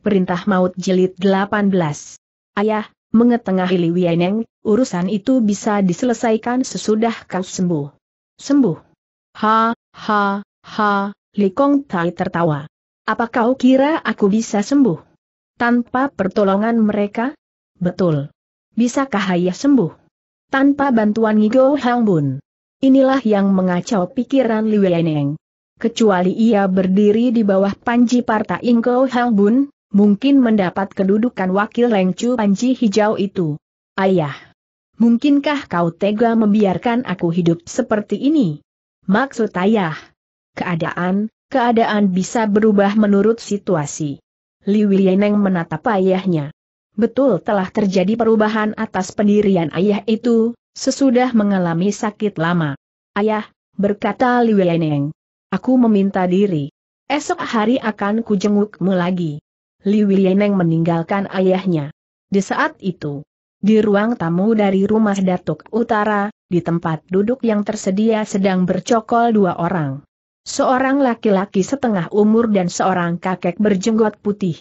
Perintah Maut Jilid 18. Ayah, mengetengahi Wieneng, urusan itu bisa diselesaikan sesudah kau sembuh. Sembuh. Ha, ha, ha, Li Kong Tai tertawa. Apa kau kira aku bisa sembuh? Tanpa pertolongan mereka? Betul. Bisakah ayah sembuh? Tanpa bantuan Ngigo Hang Bun. Inilah yang mengacau pikiran Li Wieneng. Kecuali ia berdiri di bawah panji parta Ingo Hang Bun, mungkin mendapat kedudukan wakil Lengcu Panji Hijau itu. Ayah, mungkinkah kau tega membiarkan aku hidup seperti ini? Maksud ayah, keadaan, keadaan bisa berubah menurut situasi. Li Wilieneng menatap ayahnya. Betul telah terjadi perubahan atas pendirian ayah itu, sesudah mengalami sakit lama. Ayah, berkata Li Wilieneng, aku meminta diri. Esok hari akan kujengukmu lagi. Li Wieneng meninggalkan ayahnya. Di saat itu, di ruang tamu dari rumah Datuk Utara, di tempat duduk yang tersedia sedang bercokol dua orang. Seorang laki-laki setengah umur dan seorang kakek berjenggot putih.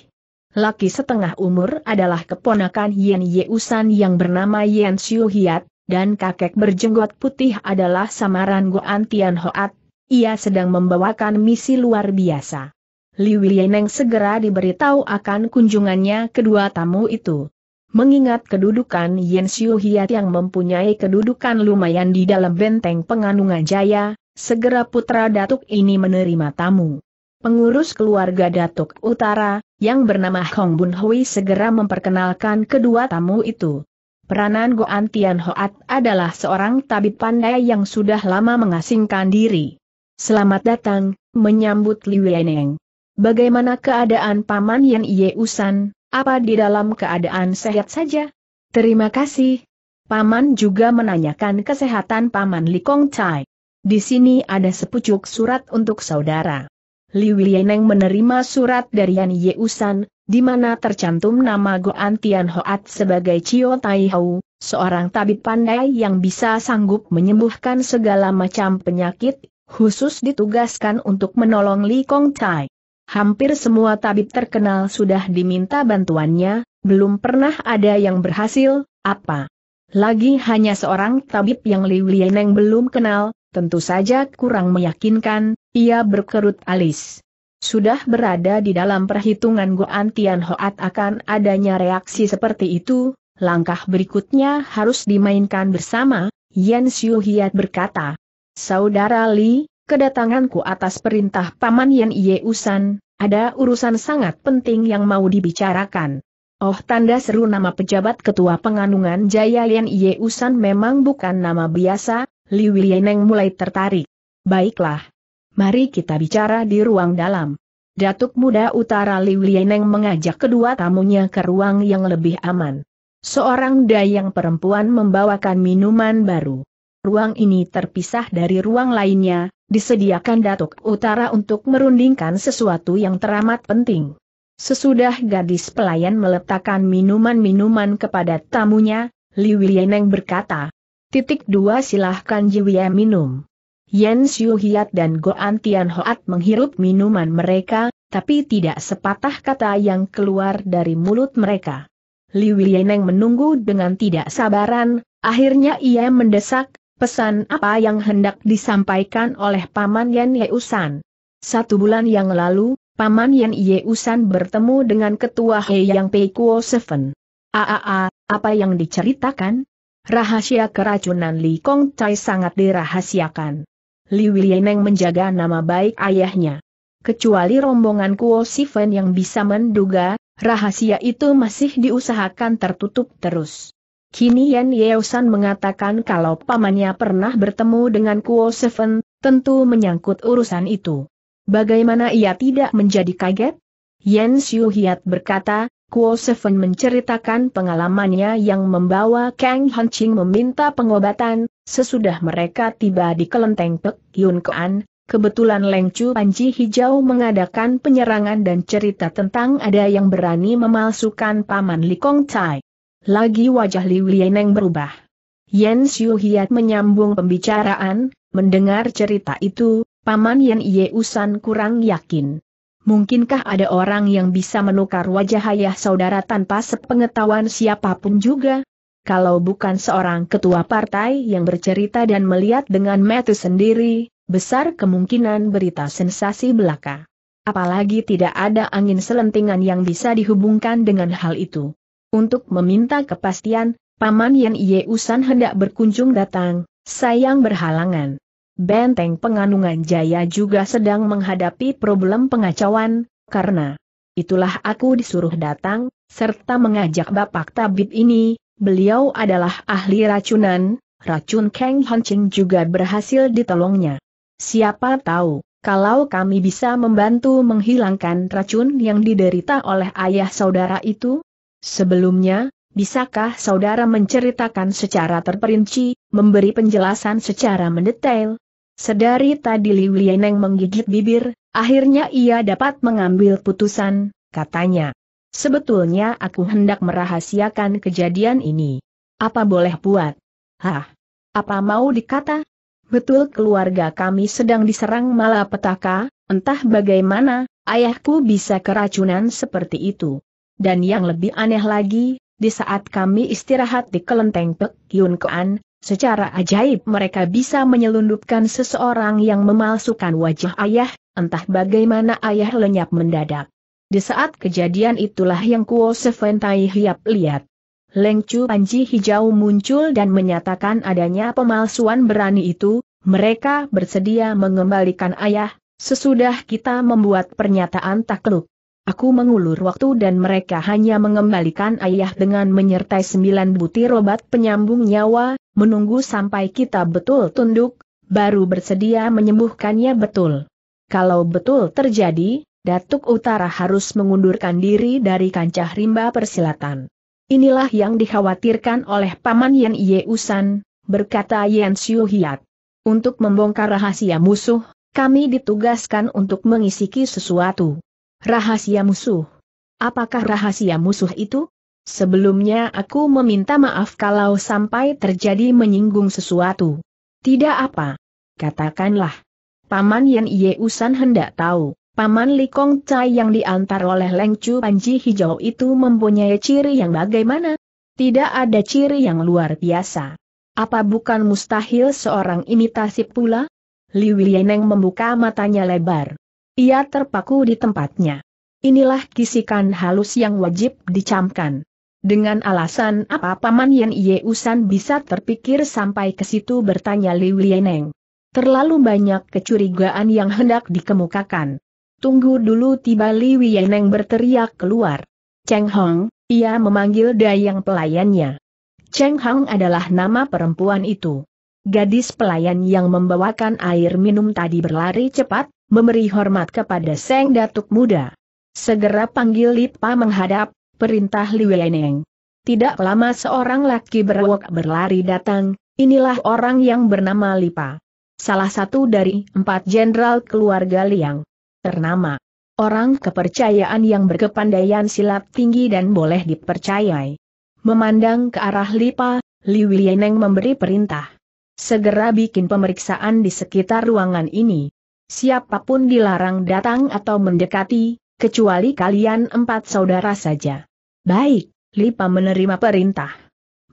Laki setengah umur adalah keponakan Yen Yeusan yang bernama Yen Xiu Hiat, dan kakek berjenggot putih adalah samaran Goan Tian Hoat. Ia sedang membawakan misi luar biasa. Liu Wilieneng segera diberitahu akan kunjungannya kedua tamu itu. Mengingat kedudukan Yen Xiu Hiat yang mempunyai kedudukan lumayan di dalam benteng penganungan jaya, segera putra Datuk ini menerima tamu. Pengurus keluarga Datuk Utara, yang bernama Hong Bun Hui segera memperkenalkan kedua tamu itu. Peranan Goan Tian Hoat adalah seorang tabib pandai yang sudah lama mengasingkan diri. Selamat datang, menyambut Liu Wieneng. Bagaimana keadaan Paman Yan Usan, apa di dalam keadaan sehat saja? Terima kasih. Paman juga menanyakan kesehatan Paman Likong Chai. Di sini ada sepucuk surat untuk saudara. Li Wilieneng menerima surat dari Yan Usan, di mana tercantum nama Goan Tian Hoat sebagai Cio Tai Hou, seorang tabib pandai yang bisa sanggup menyembuhkan segala macam penyakit, khusus ditugaskan untuk menolong Li Kong Chai hampir semua tabib terkenal sudah diminta bantuannya, belum pernah ada yang berhasil, apa. Lagi hanya seorang tabib yang Liu Lieneng belum kenal, tentu saja kurang meyakinkan, ia berkerut alis. Sudah berada di dalam perhitungan Goan Tian akan adanya reaksi seperti itu, langkah berikutnya harus dimainkan bersama, Yan Xiu Hiat berkata. Saudara Li, kedatanganku atas perintah Paman Yen Yeusan, ada urusan sangat penting yang mau dibicarakan. Oh tanda seru nama pejabat ketua penganungan Jaya Yen Yeusan memang bukan nama biasa, Li Wilieneng mulai tertarik. Baiklah. Mari kita bicara di ruang dalam. Datuk Muda Utara Li Wilieneng mengajak kedua tamunya ke ruang yang lebih aman. Seorang dayang perempuan membawakan minuman baru. Ruang ini terpisah dari ruang lainnya, disediakan datuk utara untuk merundingkan sesuatu yang teramat penting. Sesudah gadis pelayan meletakkan minuman-minuman kepada tamunya, Li Wieneng berkata, Titik dua silahkan Jiwia minum. Yen Xiu Hiat dan Goan Tian Hoat menghirup minuman mereka, tapi tidak sepatah kata yang keluar dari mulut mereka. Li Wieneng menunggu dengan tidak sabaran, akhirnya ia mendesak, Pesan apa yang hendak disampaikan oleh Paman Yan Yeusan? Satu bulan yang lalu, Paman Yan Yeusan bertemu dengan Ketua He Yang Peikuo Seven. Aa, apa yang diceritakan? Rahasia keracunan Li Kong Chai sangat dirahasiakan. Li Wilieneng menjaga nama baik ayahnya. Kecuali rombongan Kuo Seven yang bisa menduga, rahasia itu masih diusahakan tertutup terus. Kini Yan Yeosan mengatakan kalau pamannya pernah bertemu dengan Kuo Seven, tentu menyangkut urusan itu. Bagaimana ia tidak menjadi kaget? Yan Xiu Hiat berkata, Kuo Seven menceritakan pengalamannya yang membawa Kang Han Ching meminta pengobatan, sesudah mereka tiba di kelenteng Pek Yun Kuan, kebetulan Leng Chu Panji Hijau mengadakan penyerangan dan cerita tentang ada yang berani memalsukan Paman Li Kong Tai. Lagi wajah Liu Lieneng berubah. Yen Xiu Hiat menyambung pembicaraan, mendengar cerita itu, Paman Yen Ye Usan kurang yakin. Mungkinkah ada orang yang bisa menukar wajah ayah saudara tanpa sepengetahuan siapapun juga? Kalau bukan seorang ketua partai yang bercerita dan melihat dengan metu sendiri, besar kemungkinan berita sensasi belaka. Apalagi tidak ada angin selentingan yang bisa dihubungkan dengan hal itu. Untuk meminta kepastian, Paman Yen Usan hendak berkunjung datang, sayang berhalangan. Benteng Penganungan Jaya juga sedang menghadapi problem pengacauan, karena itulah aku disuruh datang, serta mengajak Bapak Tabib ini, beliau adalah ahli racunan, racun Kang Hancing juga berhasil ditolongnya. Siapa tahu, kalau kami bisa membantu menghilangkan racun yang diderita oleh ayah saudara itu, Sebelumnya, bisakah saudara menceritakan secara terperinci, memberi penjelasan secara mendetail? Sedari tadi Liu Lieneng menggigit bibir, akhirnya ia dapat mengambil putusan, katanya. Sebetulnya aku hendak merahasiakan kejadian ini. Apa boleh buat? Hah? Apa mau dikata? Betul keluarga kami sedang diserang malapetaka, entah bagaimana, ayahku bisa keracunan seperti itu. Dan yang lebih aneh lagi, di saat kami istirahat di kelenteng Pek Yun Koan, secara ajaib mereka bisa menyelundupkan seseorang yang memalsukan wajah ayah, entah bagaimana ayah lenyap mendadak. Di saat kejadian itulah yang Kuo Seven Hiap lihat. Lengcu Panji Hijau muncul dan menyatakan adanya pemalsuan berani itu, mereka bersedia mengembalikan ayah, sesudah kita membuat pernyataan takluk. Aku mengulur waktu dan mereka hanya mengembalikan ayah dengan menyertai sembilan butir obat penyambung nyawa, menunggu sampai kita betul tunduk, baru bersedia menyembuhkannya betul. Kalau betul terjadi, Datuk Utara harus mengundurkan diri dari kancah rimba persilatan. Inilah yang dikhawatirkan oleh Paman Yan Usan, berkata Yan Xiu Hiat. Untuk membongkar rahasia musuh, kami ditugaskan untuk mengisiki sesuatu. Rahasia musuh. Apakah rahasia musuh itu? Sebelumnya aku meminta maaf kalau sampai terjadi menyinggung sesuatu. Tidak apa. Katakanlah. Paman Yan Usan hendak tahu, Paman Likong Cai yang diantar oleh Leng Chu Panji Hijau itu mempunyai ciri yang bagaimana? Tidak ada ciri yang luar biasa. Apa bukan mustahil seorang imitasi pula? Li Wieneng membuka matanya lebar. Ia terpaku di tempatnya. Inilah kisikan halus yang wajib dicamkan. Dengan alasan apa Paman Ye Usan bisa terpikir sampai ke situ bertanya Liu Lieneng. Terlalu banyak kecurigaan yang hendak dikemukakan. Tunggu dulu tiba Liu Lieneng berteriak keluar. Cheng Hong, ia memanggil dayang pelayannya. Cheng Hong adalah nama perempuan itu. Gadis pelayan yang membawakan air minum tadi berlari cepat, memberi hormat kepada Seng Datuk Muda. Segera panggil Lipa menghadap, perintah Li Liweneng. Tidak lama seorang laki berwok berlari datang, inilah orang yang bernama Lipa. Salah satu dari empat jenderal keluarga Liang. Ternama. Orang kepercayaan yang berkepandaian silat tinggi dan boleh dipercayai. Memandang ke arah Lipa, Li Wileneng memberi perintah. Segera bikin pemeriksaan di sekitar ruangan ini siapapun dilarang datang atau mendekati, kecuali kalian empat saudara saja. Baik, Lipa menerima perintah.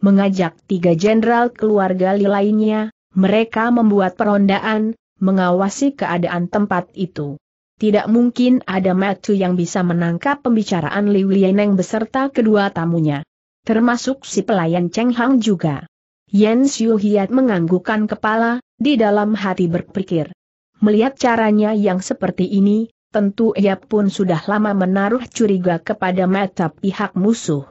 Mengajak tiga jenderal keluarga Li lainnya, mereka membuat perondaan, mengawasi keadaan tempat itu. Tidak mungkin ada matu yang bisa menangkap pembicaraan Li Wieneng beserta kedua tamunya. Termasuk si pelayan Cheng Hang juga. Yan Hiat menganggukkan kepala, di dalam hati berpikir, Melihat caranya yang seperti ini, tentu ia pun sudah lama menaruh curiga kepada mata pihak musuh.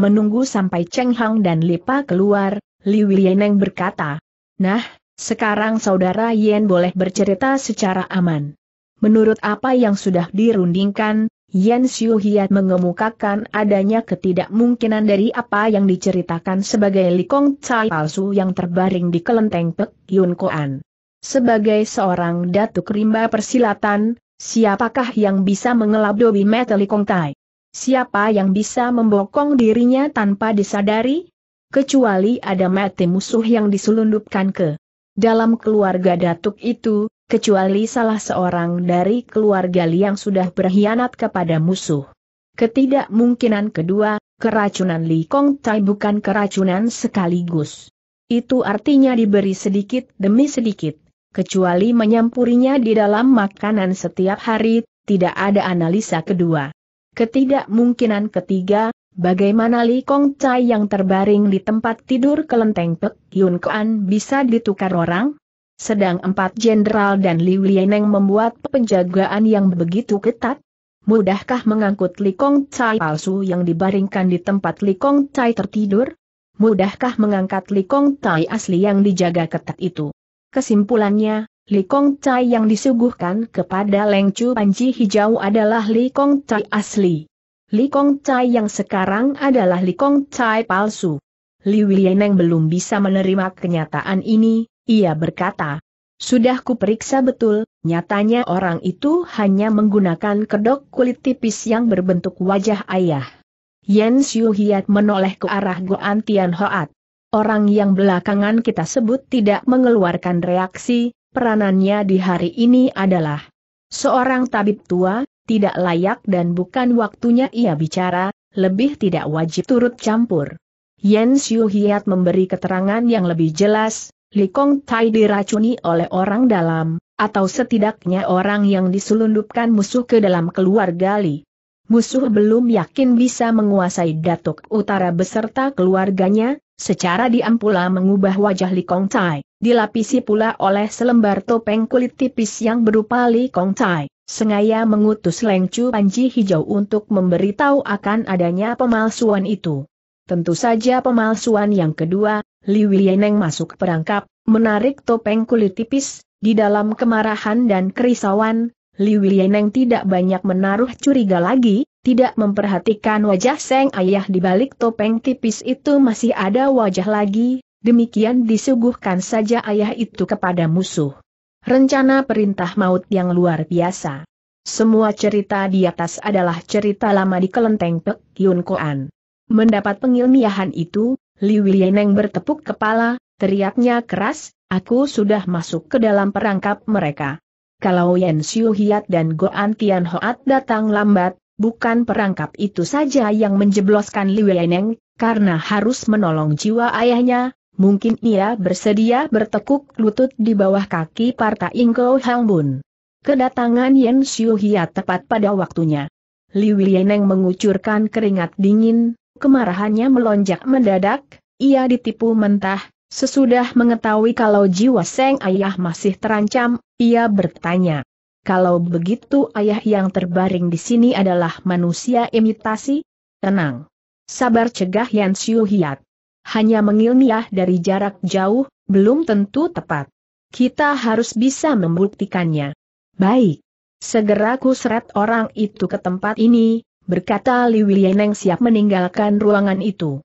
Menunggu sampai Cheng Hang dan Lipa keluar, Li Wilieneng berkata, Nah, sekarang saudara Yen boleh bercerita secara aman. Menurut apa yang sudah dirundingkan, Yen Xiu Hiat mengemukakan adanya ketidakmungkinan dari apa yang diceritakan sebagai Likong Cai palsu yang terbaring di kelenteng Pek Yun Koan. Sebagai seorang datuk rimba persilatan, siapakah yang bisa mengelabui Meteli Kongtai? Siapa yang bisa membokong dirinya tanpa disadari? Kecuali ada mati musuh yang diselundupkan ke dalam keluarga datuk itu, kecuali salah seorang dari keluarga liang sudah berkhianat kepada musuh. Ketidakmungkinan kedua, keracunan Li Kong Tai bukan keracunan sekaligus. Itu artinya diberi sedikit demi sedikit kecuali menyampurinya di dalam makanan setiap hari, tidak ada analisa kedua. Ketidakmungkinan ketiga, bagaimana Li Kong Chai yang terbaring di tempat tidur kelenteng Pek Yun Kuan bisa ditukar orang? Sedang empat jenderal dan Li Lieneng membuat penjagaan yang begitu ketat? Mudahkah mengangkut Li Kong Chai palsu yang dibaringkan di tempat Li Kong Chai tertidur? Mudahkah mengangkat Li Kong Chai asli yang dijaga ketat itu? Kesimpulannya, Li Kong Chai yang disuguhkan kepada Leng Chu Panji Hijau adalah Li Kong Chai asli. Li Kong Chai yang sekarang adalah Li Kong Chai palsu. Li Wieneng belum bisa menerima kenyataan ini, ia berkata. Sudah kuperiksa betul, nyatanya orang itu hanya menggunakan kedok kulit tipis yang berbentuk wajah ayah. Yen Xiu Hiat menoleh ke arah Goan Tian Hoat. Orang yang belakangan kita sebut tidak mengeluarkan reaksi, peranannya di hari ini adalah seorang tabib tua, tidak layak dan bukan waktunya ia bicara, lebih tidak wajib turut campur. Yen Xiu Hiat memberi keterangan yang lebih jelas, Li Kong Tai diracuni oleh orang dalam, atau setidaknya orang yang diselundupkan musuh ke dalam keluarga Li. Musuh belum yakin bisa menguasai Datuk Utara beserta keluarganya, Secara diam pula mengubah wajah Li Kong Tai, dilapisi pula oleh selembar topeng kulit tipis yang berupa Li Kong Tai. Sengaya mengutus Chu Panji Hijau untuk memberitahu akan adanya pemalsuan itu. Tentu saja pemalsuan yang kedua, Li Wieneng masuk perangkap, menarik topeng kulit tipis, di dalam kemarahan dan kerisauan, Li Yeneng tidak banyak menaruh curiga lagi, tidak memperhatikan wajah Seng Ayah di balik topeng tipis itu masih ada wajah lagi, demikian disuguhkan saja ayah itu kepada musuh. Rencana perintah maut yang luar biasa. Semua cerita di atas adalah cerita lama di kelenteng Pek Yun Koan. Mendapat pengilmiahan itu, Li Yeneng bertepuk kepala, teriaknya keras, aku sudah masuk ke dalam perangkap mereka kalau Yen Xiu Hiat dan Go Tian Hoat datang lambat, bukan perangkap itu saja yang menjebloskan Li Weineng, karena harus menolong jiwa ayahnya, mungkin ia bersedia bertekuk lutut di bawah kaki Parta Inggo Hang Kedatangan Yen Xiu Hiat tepat pada waktunya. Li Weineng mengucurkan keringat dingin, kemarahannya melonjak mendadak, ia ditipu mentah, Sesudah mengetahui kalau jiwa Seng Ayah masih terancam, ia bertanya. Kalau begitu ayah yang terbaring di sini adalah manusia imitasi? Tenang. Sabar cegah Yan Xiu Hiat. Hanya mengilmiah dari jarak jauh, belum tentu tepat. Kita harus bisa membuktikannya. Baik. Segera ku seret orang itu ke tempat ini, berkata Li Wilieneng siap meninggalkan ruangan itu.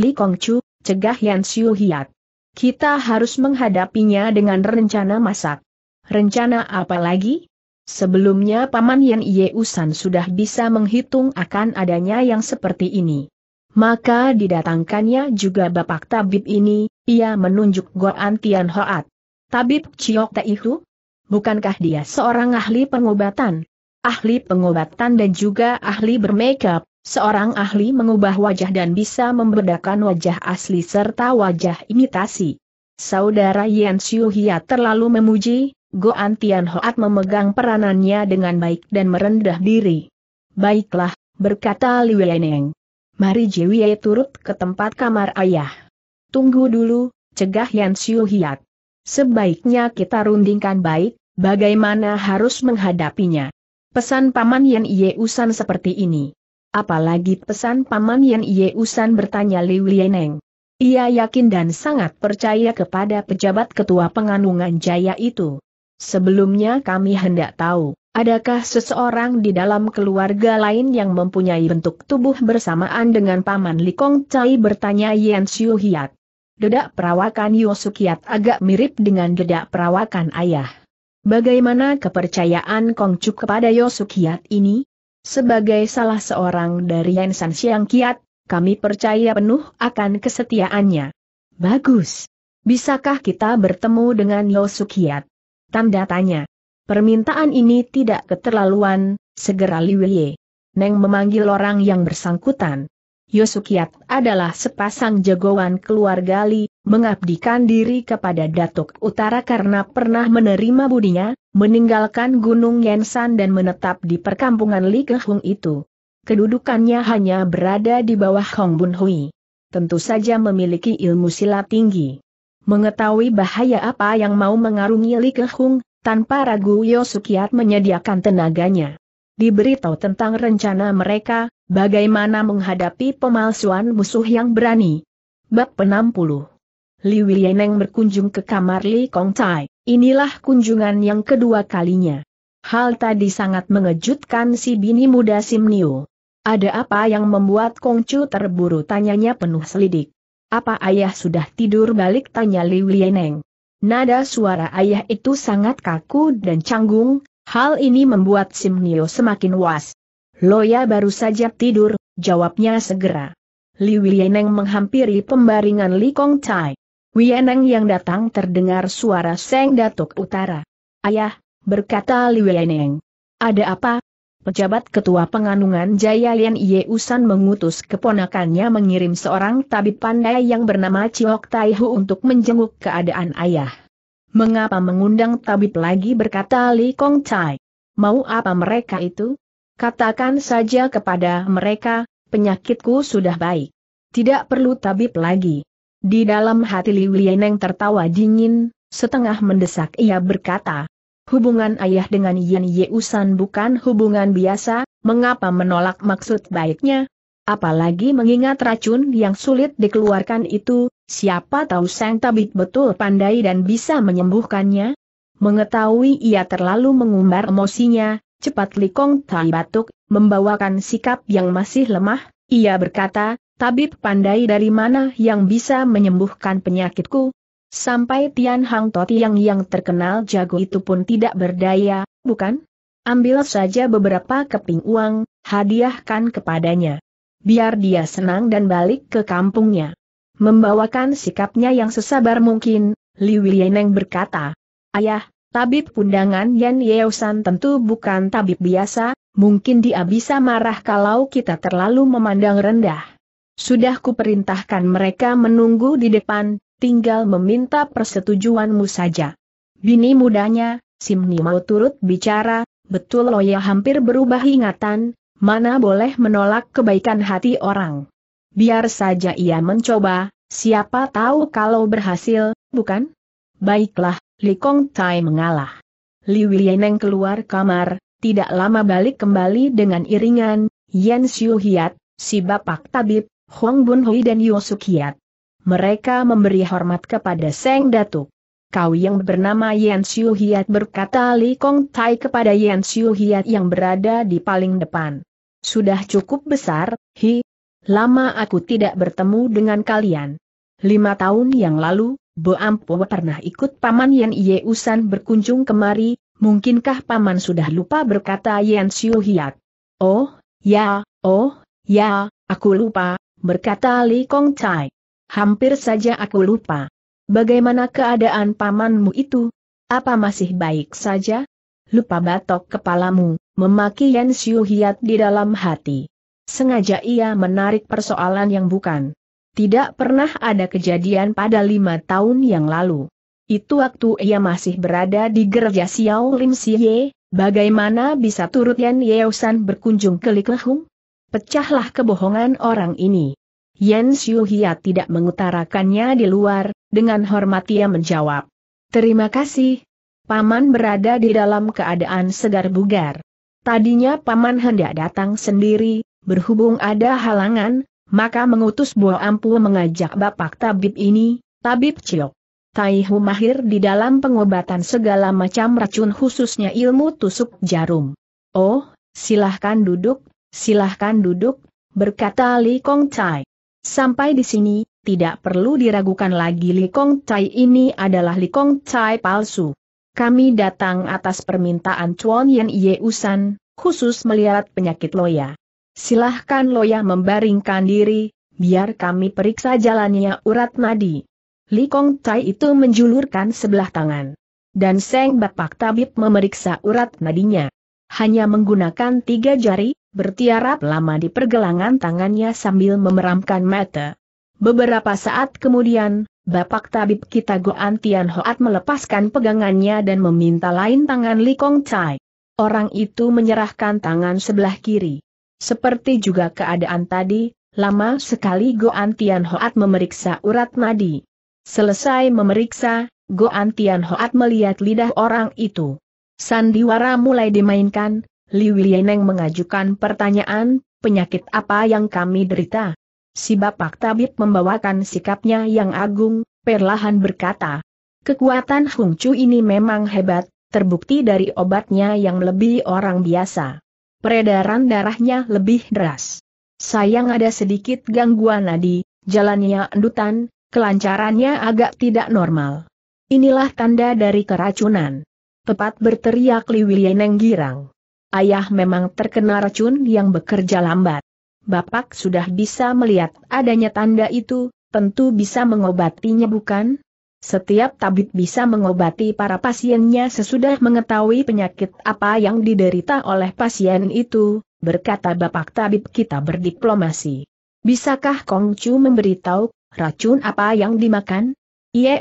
Li Kongcu, cegah Yan Xiu Hiat. Kita harus menghadapinya dengan rencana masak. Rencana apa lagi? Sebelumnya Paman Yan Usan sudah bisa menghitung akan adanya yang seperti ini. Maka didatangkannya juga Bapak Tabib ini, ia menunjuk Goan Tian Hoat. Tabib Chiok Taihu? Bukankah dia seorang ahli pengobatan? Ahli pengobatan dan juga ahli bermakeup, Seorang ahli mengubah wajah dan bisa membedakan wajah asli serta wajah imitasi. Saudara Yan Xiu Hia terlalu memuji, Goan Tian Hoat memegang peranannya dengan baik dan merendah diri. Baiklah, berkata Li Yeneng. Mari Jiwie turut ke tempat kamar ayah. Tunggu dulu, cegah Yan Xiu Hia. Sebaiknya kita rundingkan baik, bagaimana harus menghadapinya. Pesan Paman Yan Ye Usan seperti ini. Apalagi pesan Paman Yan Usan bertanya Liu Lieneng. Ia yakin dan sangat percaya kepada pejabat ketua penganungan jaya itu. Sebelumnya kami hendak tahu, adakah seseorang di dalam keluarga lain yang mempunyai bentuk tubuh bersamaan dengan Paman Likong Cai bertanya Yan Xiu Hiat. Dedak perawakan Yosukiat agak mirip dengan dedak perawakan ayah. Bagaimana kepercayaan Kongcuk kepada Yosukiat ini? Sebagai salah seorang dari Yen San Siang Kiat, kami percaya penuh akan kesetiaannya. Bagus. Bisakah kita bertemu dengan Yosukiat? Tanda tanya. Permintaan ini tidak keterlaluan, segera Liweye. Neng memanggil orang yang bersangkutan. Yosukiat adalah sepasang jagoan keluarga Li, mengabdikan diri kepada Datuk Utara karena pernah menerima budinya, meninggalkan Gunung Yensan dan menetap di perkampungan Li Kehung itu. Kedudukannya hanya berada di bawah Hong Bun Hui. Tentu saja memiliki ilmu silat tinggi. Mengetahui bahaya apa yang mau mengarungi Li Kehung, tanpa ragu Yosukiat menyediakan tenaganya. Diberitahu tentang rencana mereka, bagaimana menghadapi pemalsuan musuh yang berani. Bab 60 Li Wieneng berkunjung ke kamar Li Kong Tai, inilah kunjungan yang kedua kalinya. Hal tadi sangat mengejutkan si bini muda Sim Niu. Ada apa yang membuat Kong Chu terburu tanyanya penuh selidik. Apa ayah sudah tidur balik tanya Li Wieneng. Nada suara ayah itu sangat kaku dan canggung, hal ini membuat Sim Niu semakin was. Loya baru saja tidur, jawabnya segera. Li Wieneng menghampiri pembaringan Li Kong Tai. Wieneng yang datang terdengar suara Seng Datuk Utara. Ayah, berkata Li Wieneng. Ada apa? Pejabat Ketua Penganungan Jaya Lian Ye Usan mengutus keponakannya mengirim seorang tabib pandai yang bernama Chiok Tai Hu untuk menjenguk keadaan ayah. Mengapa mengundang tabib lagi berkata Li Kong Chai? Mau apa mereka itu? Katakan saja kepada mereka, penyakitku sudah baik. Tidak perlu tabib lagi. Di dalam hati Liu Lieneng tertawa dingin, setengah mendesak ia berkata, Hubungan ayah dengan Yan Yeusan bukan hubungan biasa, mengapa menolak maksud baiknya? Apalagi mengingat racun yang sulit dikeluarkan itu, siapa tahu sang tabib betul pandai dan bisa menyembuhkannya? Mengetahui ia terlalu mengumbar emosinya, cepat Li Kong Tai batuk, membawakan sikap yang masih lemah, ia berkata, tabib pandai dari mana yang bisa menyembuhkan penyakitku? Sampai Tian Hang Toti yang terkenal jago itu pun tidak berdaya, bukan? Ambil saja beberapa keping uang, hadiahkan kepadanya. Biar dia senang dan balik ke kampungnya. Membawakan sikapnya yang sesabar mungkin, Li Yeneng berkata, Ayah, tabib pundangan Yan Yeosan tentu bukan tabib biasa, mungkin dia bisa marah kalau kita terlalu memandang rendah. Sudah kuperintahkan mereka menunggu di depan, tinggal meminta persetujuanmu saja. Bini mudanya, Simni mau turut bicara, betul ya hampir berubah ingatan, mana boleh menolak kebaikan hati orang. Biar saja ia mencoba, siapa tahu kalau berhasil, bukan? Baiklah, Li Kong Tai mengalah. Li Wilieneng keluar kamar, tidak lama balik kembali dengan iringan, Yan Xiu Hiat, si bapak tabib, Hong Bun Hui dan Sukiat. Mereka memberi hormat kepada Seng Datuk. Kau yang bernama Yan Xiu Hiat berkata Li Kong Tai kepada Yan Xiu Hiat yang berada di paling depan. Sudah cukup besar, Hi. Lama aku tidak bertemu dengan kalian. Lima tahun yang lalu, Bo Ampo pernah ikut Paman Yan Usan berkunjung kemari, mungkinkah Paman sudah lupa berkata Yan Xiu Hiat? Oh, ya, oh, ya, aku lupa, berkata Li Kong Chai. Hampir saja aku lupa. Bagaimana keadaan pamanmu itu? Apa masih baik saja? Lupa batok kepalamu, memaki Yan Xiu Hiat di dalam hati. Sengaja ia menarik persoalan yang bukan. Tidak pernah ada kejadian pada lima tahun yang lalu. Itu waktu ia masih berada di gereja Xiao Lim Siye, bagaimana bisa turut Yan Yeosan berkunjung ke Likehung? pecahlah kebohongan orang ini. Yen Xiu Hia tidak mengutarakannya di luar, dengan hormat ia menjawab. Terima kasih. Paman berada di dalam keadaan segar bugar. Tadinya Paman hendak datang sendiri, berhubung ada halangan, maka mengutus Bo Ampu mengajak Bapak Tabib ini, Tabib Ciok. Taihu mahir di dalam pengobatan segala macam racun khususnya ilmu tusuk jarum. Oh, silahkan duduk, Silahkan duduk, berkata Li Kong Chai. Sampai di sini, tidak perlu diragukan lagi Li Kong Chai ini adalah Li Kong Chai palsu. Kami datang atas permintaan Chuan Yan Ye Usan, khusus melihat penyakit Loya. Silahkan Loya membaringkan diri, biar kami periksa jalannya urat nadi. Li Kong Chai itu menjulurkan sebelah tangan. Dan Seng Bapak Tabib memeriksa urat nadinya. Hanya menggunakan tiga jari, bertiarap lama di pergelangan tangannya sambil memeramkan mata. Beberapa saat kemudian, Bapak Tabib kita Goan Tian Hoat melepaskan pegangannya dan meminta lain tangan Li Kong Chai. Orang itu menyerahkan tangan sebelah kiri. Seperti juga keadaan tadi, lama sekali Goan Tian Hoat memeriksa urat nadi. Selesai memeriksa, Goan Tian Hoat melihat lidah orang itu. Sandiwara mulai dimainkan, Li Wilieneng mengajukan pertanyaan, penyakit apa yang kami derita? Si Bapak Tabib membawakan sikapnya yang agung, perlahan berkata. Kekuatan Hung Chu ini memang hebat, terbukti dari obatnya yang lebih orang biasa. Peredaran darahnya lebih deras. Sayang ada sedikit gangguan nadi, jalannya endutan, kelancarannya agak tidak normal. Inilah tanda dari keracunan. Tepat berteriak Li Wilieneng girang ayah memang terkena racun yang bekerja lambat. Bapak sudah bisa melihat adanya tanda itu, tentu bisa mengobatinya bukan? Setiap tabib bisa mengobati para pasiennya sesudah mengetahui penyakit apa yang diderita oleh pasien itu, berkata Bapak Tabib kita berdiplomasi. Bisakah Kongcu memberitahu, racun apa yang dimakan? Iya,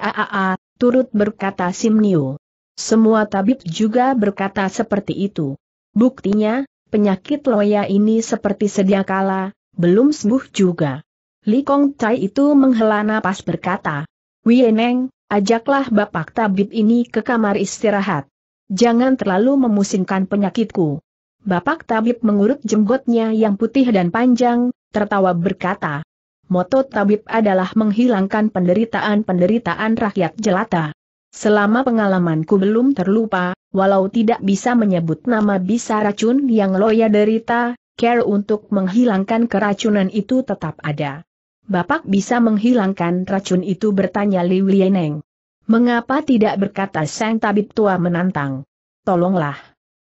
turut berkata Simnio. Semua tabib juga berkata seperti itu. Buktinya, penyakit Loya ini seperti sedia kala, belum sembuh juga. Li Kong Tai itu menghela napas berkata, Wieneng, ajaklah bapak tabib ini ke kamar istirahat. Jangan terlalu memusingkan penyakitku. Bapak tabib mengurut jenggotnya yang putih dan panjang, tertawa berkata, Moto tabib adalah menghilangkan penderitaan-penderitaan rakyat jelata. Selama pengalamanku belum terlupa, walau tidak bisa menyebut nama bisa racun yang Loya derita, care untuk menghilangkan keracunan itu tetap ada. Bapak bisa menghilangkan racun itu bertanya Li Wieneng. Mengapa tidak berkata sang tabib tua menantang? Tolonglah.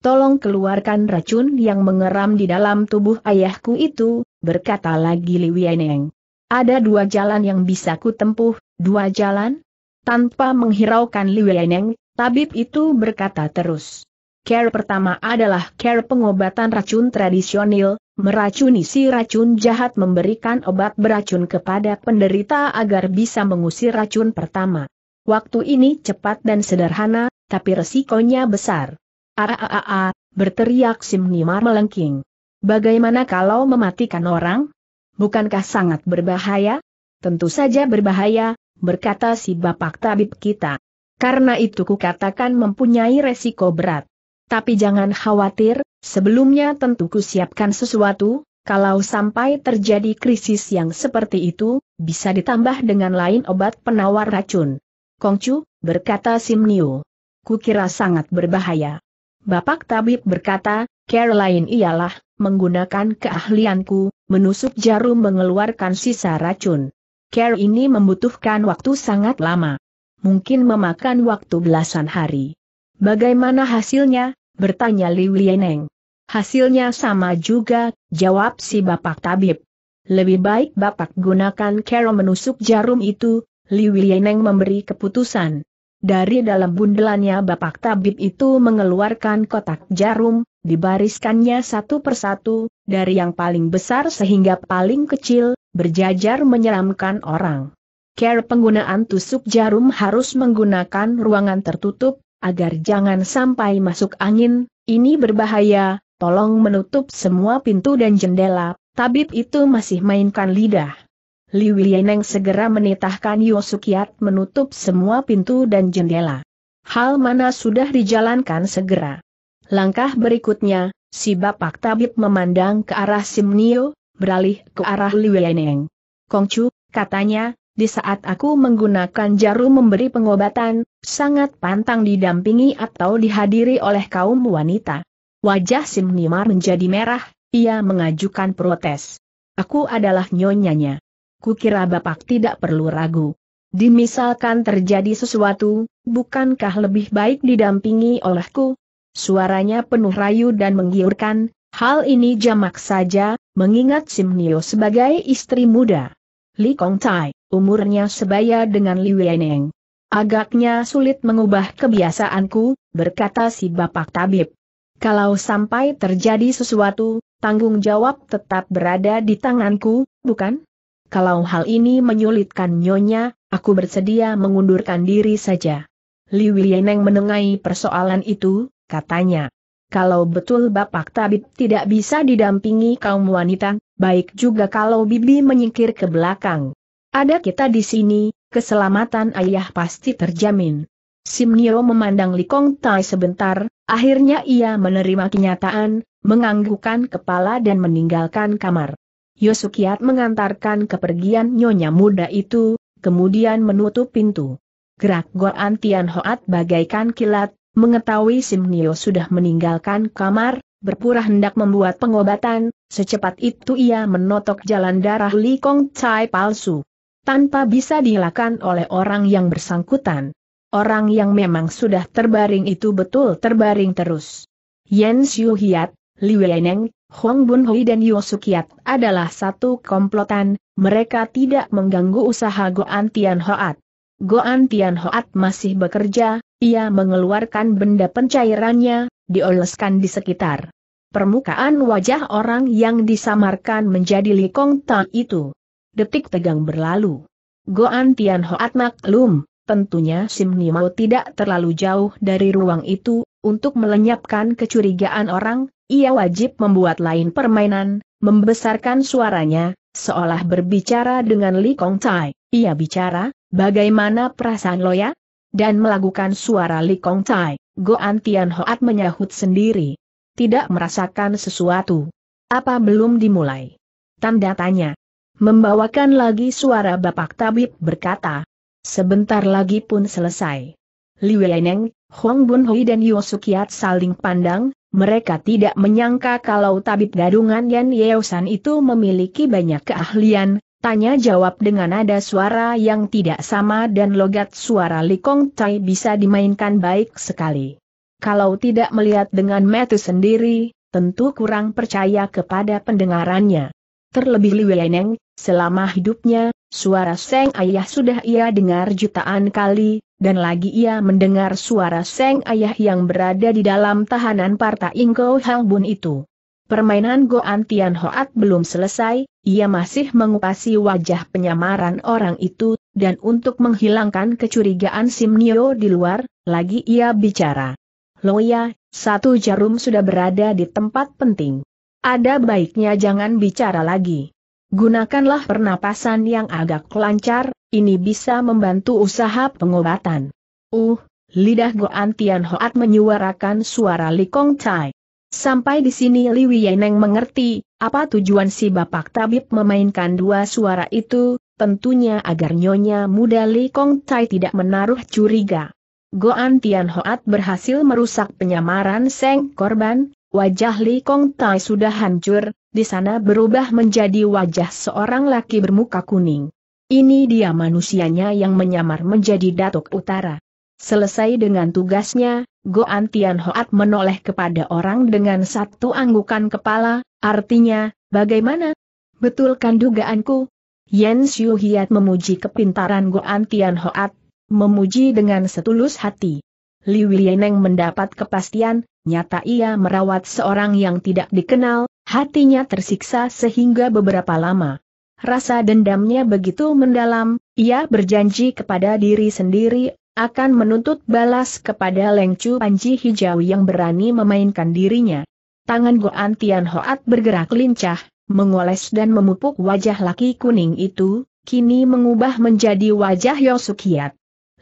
Tolong keluarkan racun yang mengeram di dalam tubuh ayahku itu, berkata lagi Li Wieneng. Ada dua jalan yang bisa kutempuh, dua jalan, tanpa menghiraukan Liu tabib itu berkata terus. Care pertama adalah care pengobatan racun tradisional, meracuni si racun jahat memberikan obat beracun kepada penderita agar bisa mengusir racun pertama. Waktu ini cepat dan sederhana, tapi resikonya besar. Aaaa, berteriak Sim Nimar melengking. Bagaimana kalau mematikan orang? Bukankah sangat berbahaya? Tentu saja berbahaya, berkata si bapak tabib kita. Karena itu kukatakan mempunyai resiko berat. Tapi jangan khawatir, sebelumnya tentu kusiapkan sesuatu, kalau sampai terjadi krisis yang seperti itu, bisa ditambah dengan lain obat penawar racun. Kongcu, berkata Simnio. Kukira sangat berbahaya. Bapak tabib berkata, Caroline ialah, menggunakan keahlianku, menusuk jarum mengeluarkan sisa racun care ini membutuhkan waktu sangat lama. Mungkin memakan waktu belasan hari. Bagaimana hasilnya? Bertanya Liu Lieneng. Hasilnya sama juga, jawab si bapak tabib. Lebih baik bapak gunakan care menusuk jarum itu, Liu Lieneng memberi keputusan. Dari dalam bundelannya bapak tabib itu mengeluarkan kotak jarum, dibariskannya satu persatu, dari yang paling besar sehingga paling kecil, berjajar menyeramkan orang. Care penggunaan tusuk jarum harus menggunakan ruangan tertutup, agar jangan sampai masuk angin, ini berbahaya, tolong menutup semua pintu dan jendela, tabib itu masih mainkan lidah. Li Wilieneng segera menitahkan Yosukiat menutup semua pintu dan jendela. Hal mana sudah dijalankan segera. Langkah berikutnya, si Bapak Tabib memandang ke arah Simnio, beralih ke arah Liweneng. Kongcu, katanya, di saat aku menggunakan jarum memberi pengobatan, sangat pantang didampingi atau dihadiri oleh kaum wanita. Wajah Sim Nimar menjadi merah, ia mengajukan protes. Aku adalah nyonyanya. Kukira Bapak tidak perlu ragu. Dimisalkan terjadi sesuatu, bukankah lebih baik didampingi olehku? Suaranya penuh rayu dan menggiurkan, hal ini jamak saja, mengingat Simnio sebagai istri muda. Li Kong Tai, umurnya sebaya dengan Li Weneng. Agaknya sulit mengubah kebiasaanku, berkata si bapak tabib. Kalau sampai terjadi sesuatu, tanggung jawab tetap berada di tanganku, bukan? Kalau hal ini menyulitkan nyonya, aku bersedia mengundurkan diri saja. Li Wieneng menengahi persoalan itu, katanya kalau betul Bapak Tabib tidak bisa didampingi kaum wanita, baik juga kalau Bibi menyingkir ke belakang. Ada kita di sini, keselamatan ayah pasti terjamin. Simnio memandang Likong Tai sebentar, akhirnya ia menerima kenyataan, menganggukkan kepala dan meninggalkan kamar. Yosukiat mengantarkan kepergian nyonya muda itu, kemudian menutup pintu. Gerak Goan Tian Hoat bagaikan kilat, Mengetahui Simnio sudah meninggalkan kamar, berpura hendak membuat pengobatan, secepat itu ia menotok jalan darah Li Kong Chai palsu. Tanpa bisa dilakukan oleh orang yang bersangkutan. Orang yang memang sudah terbaring itu betul terbaring terus. Yen Xiu Hiat, Li Weneng, Huang Bun Hui dan Yosukiat adalah satu komplotan, mereka tidak mengganggu usaha Goan Tian Hoat. Goan Tian Hoat masih bekerja, ia mengeluarkan benda pencairannya, dioleskan di sekitar permukaan wajah orang yang disamarkan menjadi Li Kong Tan itu. Detik tegang berlalu. Goan Tian Hoat maklum, tentunya Sim Ni mau tidak terlalu jauh dari ruang itu, untuk melenyapkan kecurigaan orang, ia wajib membuat lain permainan, membesarkan suaranya, seolah berbicara dengan Li Kong Tai. Ia bicara, Bagaimana perasaan Lo Ya? Dan melakukan suara Li Kong Tai, Goan Tian Hoat menyahut sendiri. Tidak merasakan sesuatu. Apa belum dimulai? Tanda tanya. Membawakan lagi suara Bapak Tabib berkata. Sebentar lagi pun selesai. Li Weneng, Huang Bun Hui dan Sukiat saling pandang, mereka tidak menyangka kalau tabib gadungan Yan Yeosan itu memiliki banyak keahlian, Tanya jawab dengan nada suara yang tidak sama dan logat suara Li Kong Tai bisa dimainkan baik sekali. Kalau tidak melihat dengan mata sendiri, tentu kurang percaya kepada pendengarannya. Terlebih Li Weneng, selama hidupnya, suara Seng Ayah sudah ia dengar jutaan kali, dan lagi ia mendengar suara Seng Ayah yang berada di dalam tahanan Parta Ingko Hang Bun itu. Permainan Goan Tian Hoat belum selesai, ia masih mengupasi wajah penyamaran orang itu, dan untuk menghilangkan kecurigaan Sim Nio di luar, lagi ia bicara. Loya, satu jarum sudah berada di tempat penting. Ada baiknya jangan bicara lagi. Gunakanlah pernapasan yang agak lancar, ini bisa membantu usaha pengobatan. Uh, lidah Goan Tian Hoat menyuarakan suara Likong Tai. Sampai di sini Li Wieneng mengerti, apa tujuan si Bapak Tabib memainkan dua suara itu, tentunya agar Nyonya muda Li Kong Tai tidak menaruh curiga. Goan Tian Hoat berhasil merusak penyamaran Seng korban, wajah Li Kong Tai sudah hancur, di sana berubah menjadi wajah seorang laki bermuka kuning. Ini dia manusianya yang menyamar menjadi Datuk Utara. Selesai dengan tugasnya, Goan Tian Hoat menoleh kepada orang dengan satu anggukan kepala, artinya, bagaimana? Betulkan dugaanku? Yen Xiu Hiat memuji kepintaran Goan Tian Hoat, memuji dengan setulus hati. Li Lieneng mendapat kepastian, nyata ia merawat seorang yang tidak dikenal, hatinya tersiksa sehingga beberapa lama. Rasa dendamnya begitu mendalam, ia berjanji kepada diri sendiri akan menuntut balas kepada Leng Chu Panji Hijau yang berani memainkan dirinya. Tangan Goan Tian Hoat bergerak lincah, mengoles dan memupuk wajah laki kuning itu, kini mengubah menjadi wajah Yosukiat.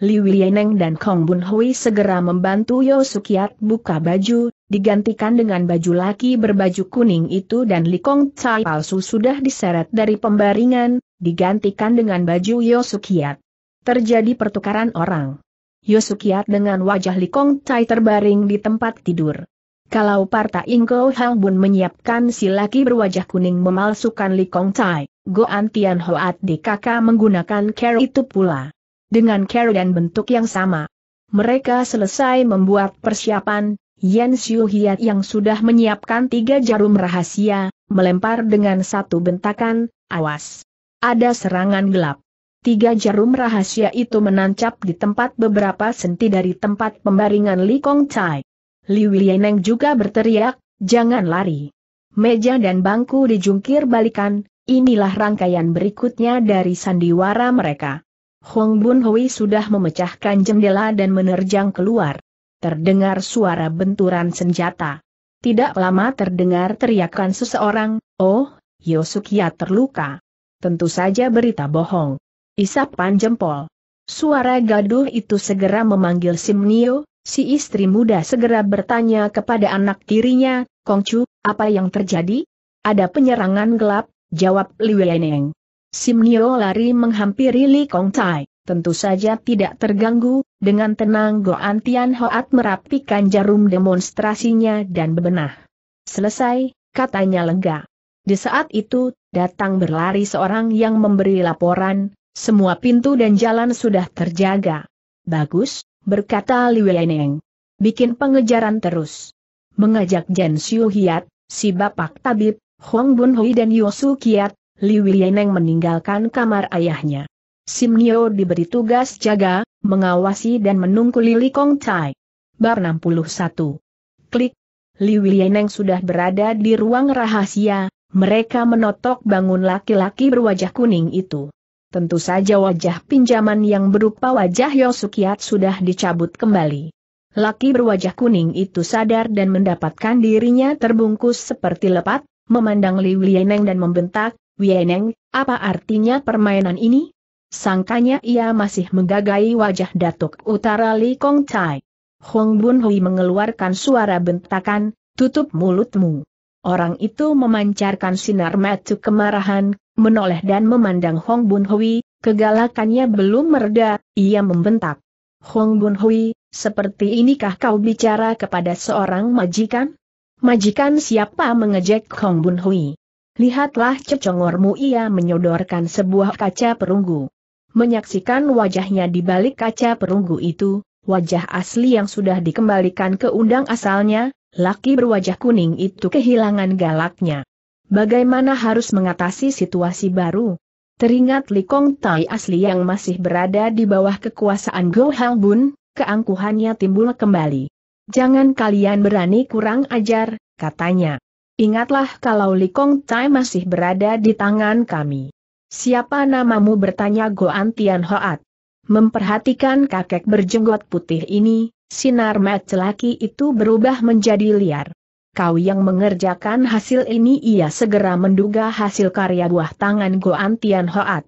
Li Wieneng dan Kong Bun Hui segera membantu Yosukiat buka baju, digantikan dengan baju laki berbaju kuning itu dan Li Kong Tsai palsu sudah diseret dari pembaringan, digantikan dengan baju Yosukiat. Terjadi pertukaran orang. Yosukiat dengan wajah Likong Tai terbaring di tempat tidur. Kalau Parta Ingo Hang Bun menyiapkan si laki berwajah kuning memalsukan Likong Tai, Goan Tian Hoat di DKK menggunakan care itu pula. Dengan care dan bentuk yang sama. Mereka selesai membuat persiapan, Yan Xiu Hiat yang sudah menyiapkan tiga jarum rahasia, melempar dengan satu bentakan, awas. Ada serangan gelap. Tiga jarum rahasia itu menancap di tempat beberapa senti dari tempat pembaringan Li Kong Chai. Li Wilieneng juga berteriak, jangan lari. Meja dan bangku dijungkir balikan, inilah rangkaian berikutnya dari sandiwara mereka. Hong Bun Hui sudah memecahkan jendela dan menerjang keluar. Terdengar suara benturan senjata. Tidak lama terdengar teriakan seseorang, oh, Yosukia terluka. Tentu saja berita bohong. Isapan jempol. Suara gaduh itu segera memanggil Simnio, si istri muda segera bertanya kepada anak tirinya, Kongcu, apa yang terjadi? Ada penyerangan gelap, jawab Li Sim Simnio lari menghampiri Li Kong Tai, tentu saja tidak terganggu, dengan tenang Goan Tian Hoat merapikan jarum demonstrasinya dan bebenah. Selesai, katanya lega. Di saat itu, datang berlari seorang yang memberi laporan, semua pintu dan jalan sudah terjaga. Bagus, berkata Liu Leneng. Bikin pengejaran terus. Mengajak Jen Xiu Hiat, si bapak tabib, Huang Bun Hui dan Yosu Kiat, Liu Yeneng meninggalkan kamar ayahnya. Sim Nio diberi tugas jaga, mengawasi dan menunggu Lili Kong Tai. Bar 61. Klik. Liu Yeneng sudah berada di ruang rahasia, mereka menotok bangun laki-laki berwajah kuning itu tentu saja wajah pinjaman yang berupa wajah Yosukiat sudah dicabut kembali. Laki berwajah kuning itu sadar dan mendapatkan dirinya terbungkus seperti lepat, memandang Li Wieneng dan membentak, Wieneng, apa artinya permainan ini? Sangkanya ia masih menggagai wajah Datuk Utara Li Kong Tai. Hong Bun Hui mengeluarkan suara bentakan, tutup mulutmu. Orang itu memancarkan sinar mata kemarahan, menoleh dan memandang Hong Bun Hui, kegalakannya belum mereda, ia membentak. Hong Bun Hui, seperti inikah kau bicara kepada seorang majikan? Majikan siapa mengejek Hong Bun Hui? Lihatlah cecongormu ia menyodorkan sebuah kaca perunggu. Menyaksikan wajahnya di balik kaca perunggu itu, wajah asli yang sudah dikembalikan ke undang asalnya, laki berwajah kuning itu kehilangan galaknya. Bagaimana harus mengatasi situasi baru? Teringat Li Kong Tai asli yang masih berada di bawah kekuasaan Go Hang Bun, keangkuhannya timbul kembali. Jangan kalian berani kurang ajar, katanya. Ingatlah kalau Li Kong Tai masih berada di tangan kami. Siapa namamu bertanya Go Tian Hoat. Memperhatikan kakek berjenggot putih ini, sinar mat celaki itu berubah menjadi liar kau yang mengerjakan hasil ini ia segera menduga hasil karya buah tangan Goan Tian Hoat.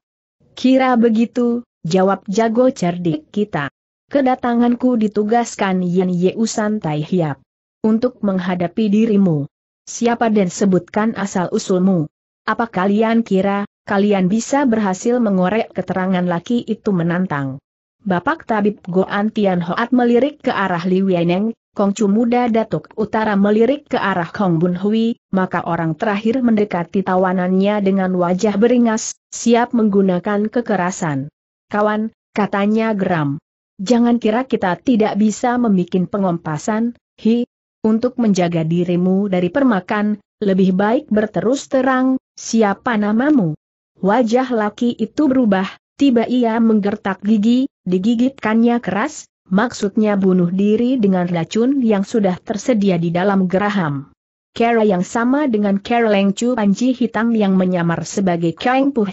Kira begitu, jawab jago cerdik kita. Kedatanganku ditugaskan Yan Yeusan Tai Hiap. Untuk menghadapi dirimu. Siapa dan sebutkan asal-usulmu. Apa kalian kira, kalian bisa berhasil mengorek keterangan laki itu menantang? Bapak Tabib Goan Tian Hoat melirik ke arah Li Wieneng, Kongcu muda Datuk Utara melirik ke arah Kong Bun Hui, maka orang terakhir mendekati tawanannya dengan wajah beringas, siap menggunakan kekerasan. Kawan, katanya geram. Jangan kira kita tidak bisa membuat pengompasan, hi. Untuk menjaga dirimu dari permakan, lebih baik berterus terang, siapa namamu? Wajah laki itu berubah, tiba ia menggertak gigi, digigitkannya keras, Maksudnya bunuh diri dengan racun yang sudah tersedia di dalam geraham. Kera yang sama dengan Kera Leng Chu Panji Hitam yang menyamar sebagai Kang Puh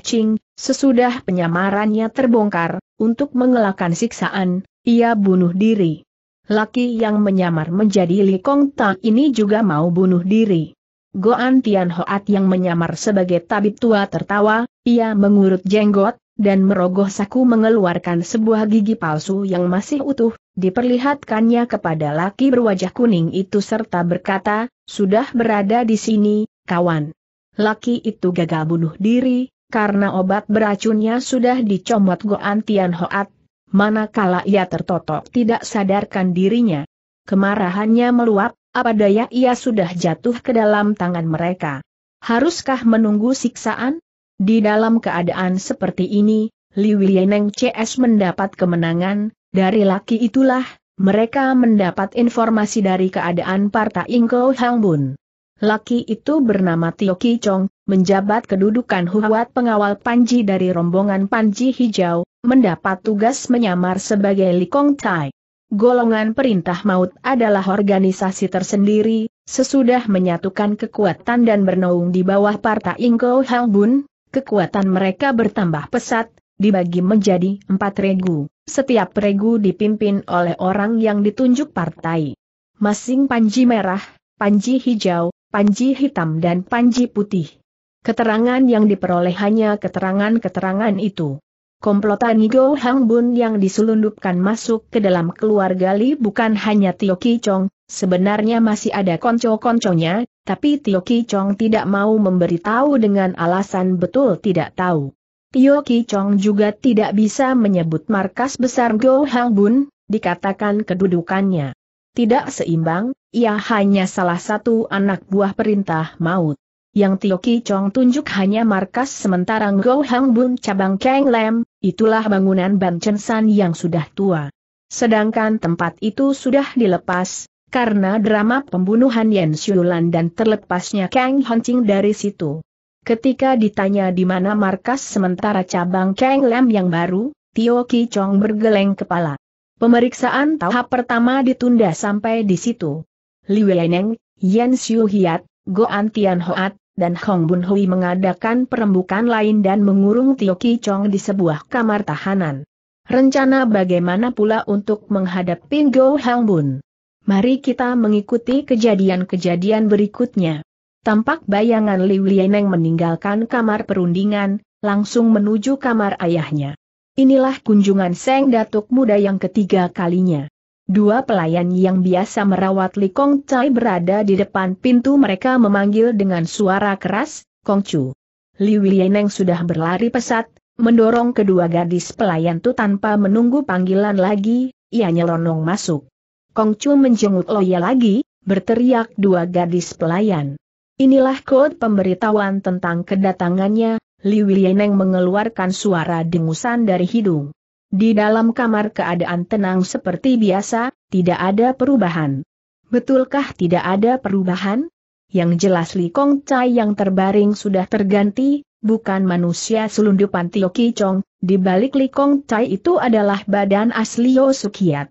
sesudah penyamarannya terbongkar, untuk mengelakkan siksaan, ia bunuh diri. Laki yang menyamar menjadi Li Kong Ta ini juga mau bunuh diri. Goan Tian Hoat yang menyamar sebagai tabib tua tertawa, ia mengurut jenggot, dan merogoh saku mengeluarkan sebuah gigi palsu yang masih utuh, diperlihatkannya kepada laki berwajah kuning itu serta berkata, sudah berada di sini, kawan. Laki itu gagal bunuh diri, karena obat beracunnya sudah dicomot Goan Tian Hoat, manakala ia tertotok tidak sadarkan dirinya. Kemarahannya meluap, apa daya ia sudah jatuh ke dalam tangan mereka. Haruskah menunggu siksaan? Di dalam keadaan seperti ini, Liu Yeneng CS mendapat kemenangan, dari laki itulah, mereka mendapat informasi dari keadaan Partai Ingko Hang Laki itu bernama Tio Ki Chong, menjabat kedudukan Huat pengawal Panji dari rombongan Panji Hijau, mendapat tugas menyamar sebagai Li Kong Tai. Golongan Perintah Maut adalah organisasi tersendiri, sesudah menyatukan kekuatan dan bernaung di bawah Partai Ingko Hang kekuatan mereka bertambah pesat, dibagi menjadi empat regu. Setiap regu dipimpin oleh orang yang ditunjuk partai. Masing panji merah, panji hijau, panji hitam dan panji putih. Keterangan yang diperoleh hanya keterangan-keterangan itu. Komplotan Nigo Hang Bun yang diselundupkan masuk ke dalam keluarga Li bukan hanya Tio Ki Chong, Sebenarnya masih ada konco-konconya, tapi Tio Ki Chong tidak mau memberitahu dengan alasan betul tidak tahu. Tio Ki Chong juga tidak bisa menyebut markas besar Go Hang Bun, dikatakan kedudukannya. Tidak seimbang, ia hanya salah satu anak buah perintah maut. Yang Tio Ki Chong tunjuk hanya markas sementara Go Hang Bun cabang Kang Lam, itulah bangunan Ban Chen San yang sudah tua. Sedangkan tempat itu sudah dilepas, karena drama pembunuhan Yen Xiulan dan terlepasnya Kang Hancing dari situ. Ketika ditanya di mana markas sementara cabang Kang Lam yang baru, Tio Ki Chong bergeleng kepala. Pemeriksaan tahap pertama ditunda sampai di situ. Li Weneng, Yen Xiu Hiat, Go Tian Hoat, dan Hong Bun Hui mengadakan perembukan lain dan mengurung Tio Ki Chong di sebuah kamar tahanan. Rencana bagaimana pula untuk menghadapi Go Hong Bun? Mari kita mengikuti kejadian-kejadian berikutnya. Tampak bayangan Liu Lieneng meninggalkan kamar perundingan, langsung menuju kamar ayahnya. Inilah kunjungan Seng Datuk Muda yang ketiga kalinya. Dua pelayan yang biasa merawat Li Kong Chai berada di depan pintu mereka memanggil dengan suara keras, Kong Chu. Li Wieneng sudah berlari pesat, mendorong kedua gadis pelayan itu tanpa menunggu panggilan lagi, ia nyelonong masuk. Chu menjenguk Loya lagi, berteriak dua gadis pelayan. Inilah kode pemberitahuan tentang kedatangannya, Li Wilieneng mengeluarkan suara dengusan dari hidung. Di dalam kamar keadaan tenang seperti biasa, tidak ada perubahan. Betulkah tidak ada perubahan? Yang jelas Li Kong Chai yang terbaring sudah terganti, bukan manusia selundupan Tio Ki di balik Li Kong Chai itu adalah badan asli Yosukiat.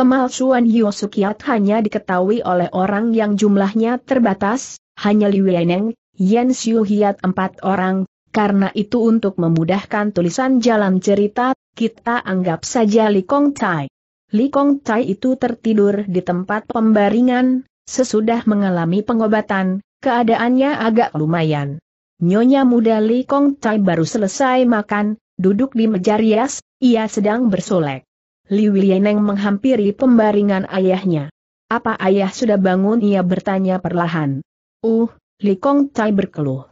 Pemalsuan Yosukiat hanya diketahui oleh orang yang jumlahnya terbatas, hanya Li Weneng, Yan Xiuhiat empat orang, karena itu untuk memudahkan tulisan jalan cerita, kita anggap saja Li Kong Tai. Li Kong Tai itu tertidur di tempat pembaringan, sesudah mengalami pengobatan, keadaannya agak lumayan. Nyonya muda Li Kong Tai baru selesai makan, duduk di meja rias, ia sedang bersolek. Liu Lieneng menghampiri pembaringan ayahnya. Apa ayah sudah bangun? Ia bertanya perlahan. Uh, Li Kong Tai berkeluh.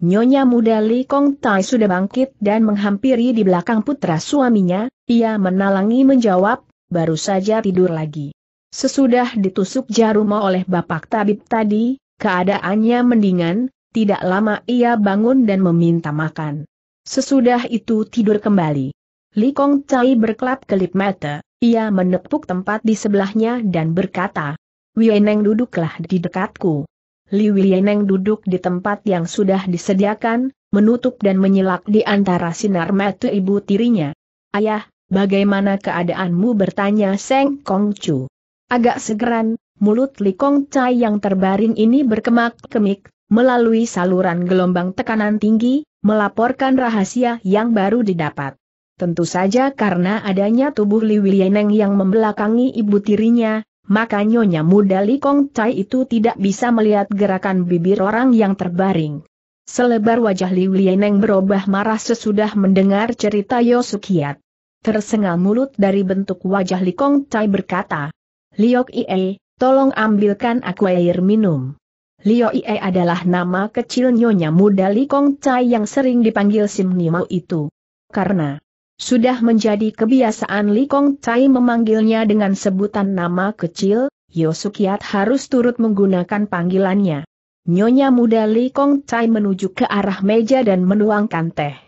Nyonya muda Li Kong Tai sudah bangkit dan menghampiri di belakang putra suaminya, ia menalangi menjawab, baru saja tidur lagi. Sesudah ditusuk jarum oleh bapak tabib tadi, keadaannya mendingan, tidak lama ia bangun dan meminta makan. Sesudah itu tidur kembali. Li Kong Chai berkelap-kelip mata, ia menepuk tempat di sebelahnya dan berkata, Wieneng duduklah di dekatku. Li Wieneng duduk di tempat yang sudah disediakan, menutup dan menyilak di antara sinar mata ibu tirinya. Ayah, bagaimana keadaanmu bertanya Seng Kong Chu. Agak segeran, mulut Li Kong Chai yang terbaring ini berkemak-kemik, melalui saluran gelombang tekanan tinggi, melaporkan rahasia yang baru didapat. Tentu saja karena adanya tubuh Li Wieneng yang membelakangi ibu tirinya, maka nyonya muda Li Kong Tai itu tidak bisa melihat gerakan bibir orang yang terbaring. Selebar wajah Li Wieneng berubah marah sesudah mendengar cerita Yosukiat. Tersengal mulut dari bentuk wajah Li Kong Tai berkata, Liok Ie, tolong ambilkan aku air minum. Lio Ie adalah nama kecil nyonya muda Li Kong Tai yang sering dipanggil Sim Nimau itu. Karena sudah menjadi kebiasaan Li Kong Tai memanggilnya dengan sebutan nama kecil, Yosukiat harus turut menggunakan panggilannya. Nyonya muda Li Kong Tai menuju ke arah meja dan menuangkan teh.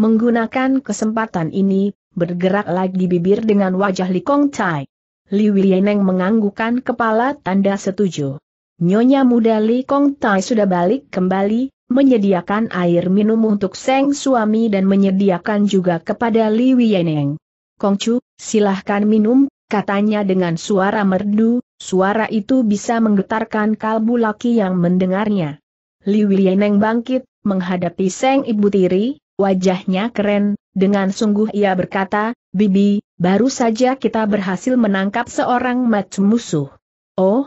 Menggunakan kesempatan ini, bergerak lagi bibir dengan wajah Li Kong Tai. Li Wieneng menganggukkan kepala tanda setuju. Nyonya muda Li Kong Tai sudah balik kembali, menyediakan air minum untuk Seng suami dan menyediakan juga kepada Li Wieneng. Kongcu, silahkan minum, katanya dengan suara merdu, suara itu bisa menggetarkan kalbu laki yang mendengarnya. Li Wieneng bangkit, menghadapi Seng ibu tiri, wajahnya keren, dengan sungguh ia berkata, Bibi, baru saja kita berhasil menangkap seorang macam musuh. Oh,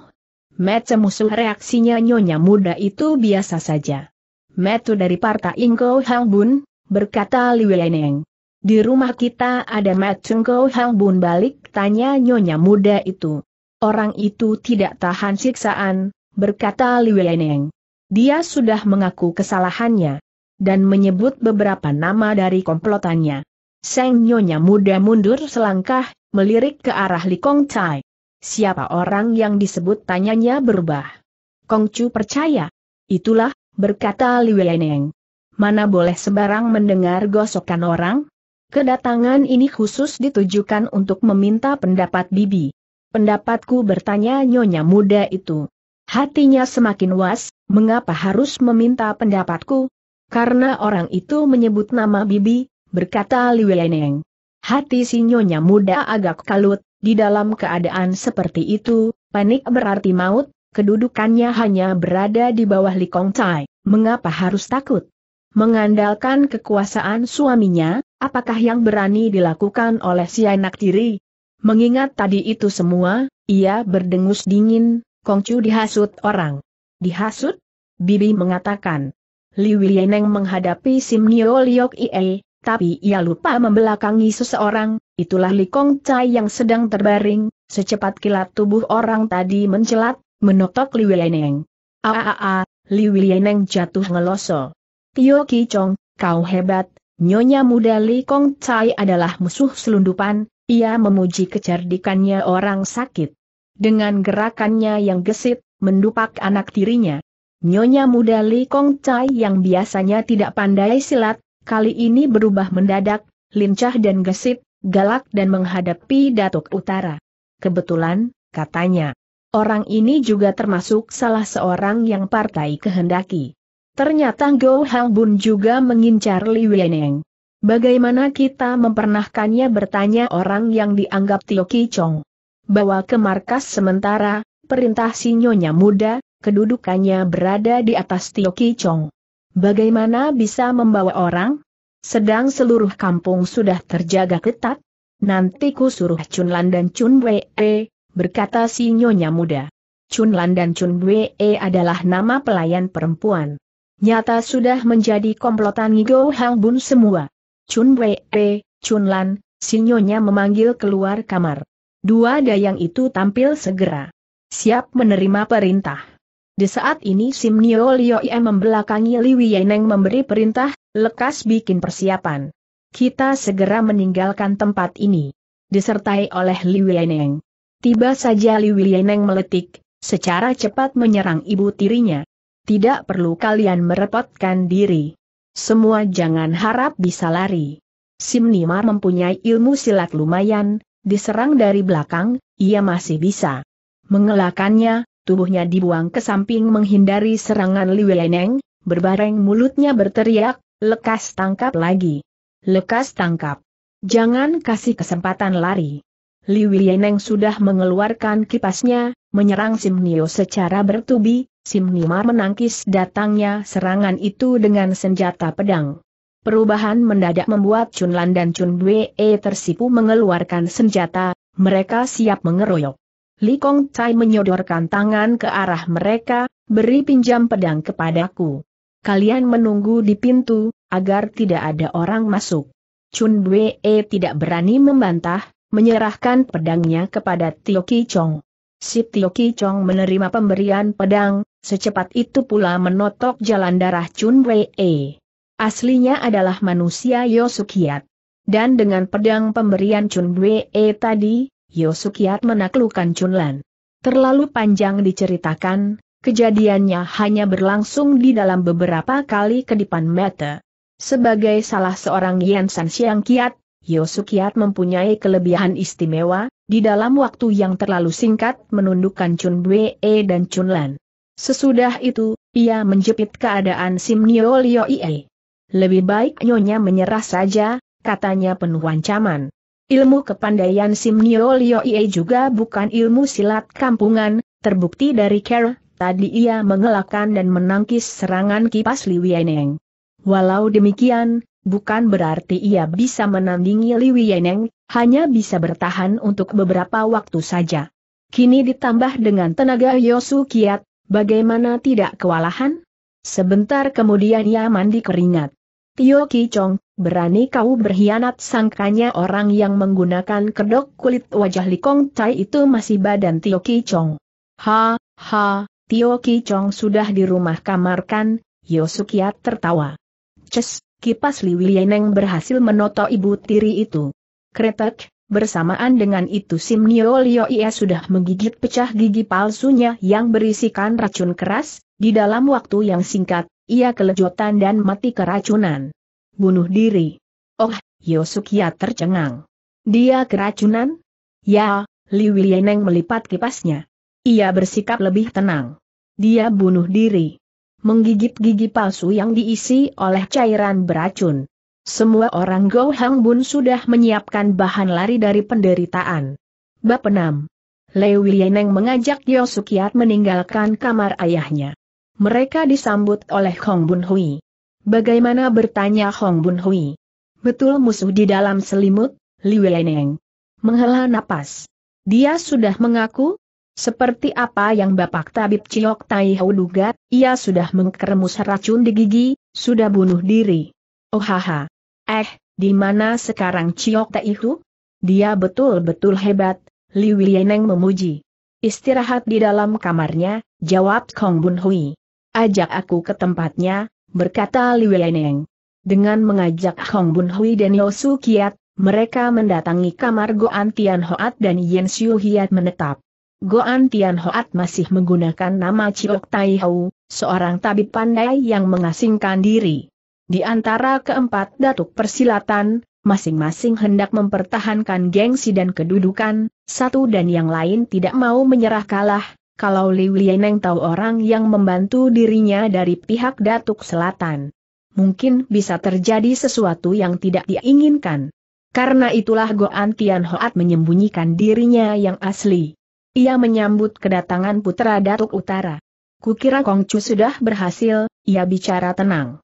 macam musuh reaksinya nyonya muda itu biasa saja metu dari Parta Ingko Hang Bun, berkata Li Weineng. Di rumah kita ada metu Ko Hang Bun balik tanya nyonya muda itu. Orang itu tidak tahan siksaan, berkata Li Weineng. Dia sudah mengaku kesalahannya dan menyebut beberapa nama dari komplotannya. Seng nyonya muda mundur selangkah, melirik ke arah Li Kong Chai. Siapa orang yang disebut tanyanya berubah. Kongcu percaya. Itulah berkata Li Weneng. Mana boleh sebarang mendengar gosokan orang? Kedatangan ini khusus ditujukan untuk meminta pendapat Bibi. Pendapatku bertanya nyonya muda itu. Hatinya semakin was, mengapa harus meminta pendapatku? Karena orang itu menyebut nama Bibi, berkata Li Weneng. Hati si nyonya muda agak kalut, di dalam keadaan seperti itu, panik berarti maut, kedudukannya hanya berada di bawah Li Kong Tai, mengapa harus takut? Mengandalkan kekuasaan suaminya, apakah yang berani dilakukan oleh si anak tiri? Mengingat tadi itu semua, ia berdengus dingin, Kongcu dihasut orang. Dihasut? Bibi mengatakan. Li Wieneng menghadapi Sim Nio Liok Ie, tapi ia lupa membelakangi seseorang, itulah Li Kong Chai yang sedang terbaring, secepat kilat tubuh orang tadi mencelat, Menotok Li Wieneng. Aaa, Li Wieneng jatuh ngeloso. Tio Ki Chong, kau hebat, nyonya muda Li Kong Chai adalah musuh selundupan, ia memuji kecerdikannya orang sakit. Dengan gerakannya yang gesit, mendupak anak tirinya. Nyonya muda Li Kong Chai yang biasanya tidak pandai silat, kali ini berubah mendadak, lincah dan gesit, galak dan menghadapi Datuk Utara. Kebetulan, katanya, Orang ini juga termasuk salah seorang yang partai kehendaki. Ternyata Go Hang Bun juga mengincar Li Weneng. Bagaimana kita mempernahkannya bertanya orang yang dianggap Tio Ki Chong. Bawa ke markas sementara, perintah sinyonya muda, kedudukannya berada di atas Tio Ki Chong. Bagaimana bisa membawa orang? Sedang seluruh kampung sudah terjaga ketat? Nanti ku suruh Chun Lan dan Chun Wei, berkata si nyonya muda. Chun Lan dan Chun Wei adalah nama pelayan perempuan. Nyata sudah menjadi komplotan Ngo Hang Bun semua. Chun Wei, Chun Lan, si nyonya memanggil keluar kamar. Dua dayang itu tampil segera. Siap menerima perintah. Di saat ini Sim Nio Lio Ie membelakangi Li Wei Neng memberi perintah, lekas bikin persiapan. Kita segera meninggalkan tempat ini. Disertai oleh Li Wei Neng. Tiba saja Li Wilieneng meletik, secara cepat menyerang ibu tirinya. Tidak perlu kalian merepotkan diri. Semua jangan harap bisa lari. Sim Nima mempunyai ilmu silat lumayan, diserang dari belakang, ia masih bisa. Mengelakannya, tubuhnya dibuang ke samping menghindari serangan Li Wilieneng, berbareng mulutnya berteriak, lekas tangkap lagi. Lekas tangkap. Jangan kasih kesempatan lari. Liu Yeneng sudah mengeluarkan kipasnya, menyerang Sim Simnio secara bertubi, Sim Nima menangkis datangnya serangan itu dengan senjata pedang. Perubahan mendadak membuat Chun Lan dan Chun Wei tersipu mengeluarkan senjata, mereka siap mengeroyok. Li Kong Tai menyodorkan tangan ke arah mereka, beri pinjam pedang kepadaku. Kalian menunggu di pintu, agar tidak ada orang masuk. Chun Wei tidak berani membantah, menyerahkan pedangnya kepada Tio Ki Chong. Si Tio Ki Chong menerima pemberian pedang, secepat itu pula menotok jalan darah Chun Wei. E. Aslinya adalah manusia Yosukiat. Dan dengan pedang pemberian Chun Wei e tadi, Yosukiat menaklukkan Chun Lan. Terlalu panjang diceritakan, kejadiannya hanya berlangsung di dalam beberapa kali kedipan mata. Sebagai salah seorang Yan San Siang Kiat, Yosukiat mempunyai kelebihan istimewa, di dalam waktu yang terlalu singkat menundukkan Chun Bwe dan Chun Lan. Sesudah itu, ia menjepit keadaan Sim Nio Lio Ie. Lebih baik Nyonya menyerah saja, katanya penuh ancaman. Ilmu kepandaian Sim Nio Lio Ie juga bukan ilmu silat kampungan, terbukti dari ker, tadi ia mengelakkan dan menangkis serangan kipas Liwieneng. Walau demikian, bukan berarti ia bisa menandingi Liwi Yeneng, hanya bisa bertahan untuk beberapa waktu saja. Kini ditambah dengan tenaga Yosu Kiat, bagaimana tidak kewalahan? Sebentar kemudian ia mandi keringat. Tio Kichong, berani kau berkhianat sangkanya orang yang menggunakan kedok kulit wajah Likong Tai itu masih badan Tio Kichong. Ha, ha, Tio Kichong sudah di rumah kamarkan, Kiat tertawa. Cess kipas Liu Yeneng berhasil menoto ibu tiri itu. Kretek, bersamaan dengan itu Sim Nio Lio Ia sudah menggigit pecah gigi palsunya yang berisikan racun keras, di dalam waktu yang singkat, ia kelejotan dan mati keracunan. Bunuh diri. Oh, Yosukia tercengang. Dia keracunan? Ya, Liu Yeneng melipat kipasnya. Ia bersikap lebih tenang. Dia bunuh diri menggigit gigi palsu yang diisi oleh cairan beracun. Semua orang Go Hang Bun sudah menyiapkan bahan lari dari penderitaan. Bab 6 Lei Yeneng mengajak Yosukiat meninggalkan kamar ayahnya. Mereka disambut oleh Hong Bun Hui. Bagaimana bertanya Hong Bun Hui? Betul musuh di dalam selimut, Liu Leneng. Menghela napas. Dia sudah mengaku, seperti apa yang Bapak Tabib Ciok Tai Hau duga, ia sudah mengkeremus racun di gigi, sudah bunuh diri. Oh haha. Eh, di mana sekarang Ciok Tai Hau? Dia betul-betul hebat, Li Wieneng memuji. Istirahat di dalam kamarnya, jawab Kong Bun Hui. Ajak aku ke tempatnya, berkata Li Wieneng. Dengan mengajak Hong Bun Hui dan Su Kiat, mereka mendatangi kamar Goan Tian Hoat dan Yen Xiu Hiat menetap. Goan Tianhoat Hoat masih menggunakan nama Chiok Tai Hau, seorang tabib pandai yang mengasingkan diri. Di antara keempat datuk persilatan, masing-masing hendak mempertahankan gengsi dan kedudukan, satu dan yang lain tidak mau menyerah kalah, kalau Liu Lieneng tahu orang yang membantu dirinya dari pihak Datuk Selatan. Mungkin bisa terjadi sesuatu yang tidak diinginkan. Karena itulah Goan Tianhoat Hoat menyembunyikan dirinya yang asli. Ia menyambut kedatangan Putra Datuk Utara. Kukira Kongcu sudah berhasil, ia bicara tenang.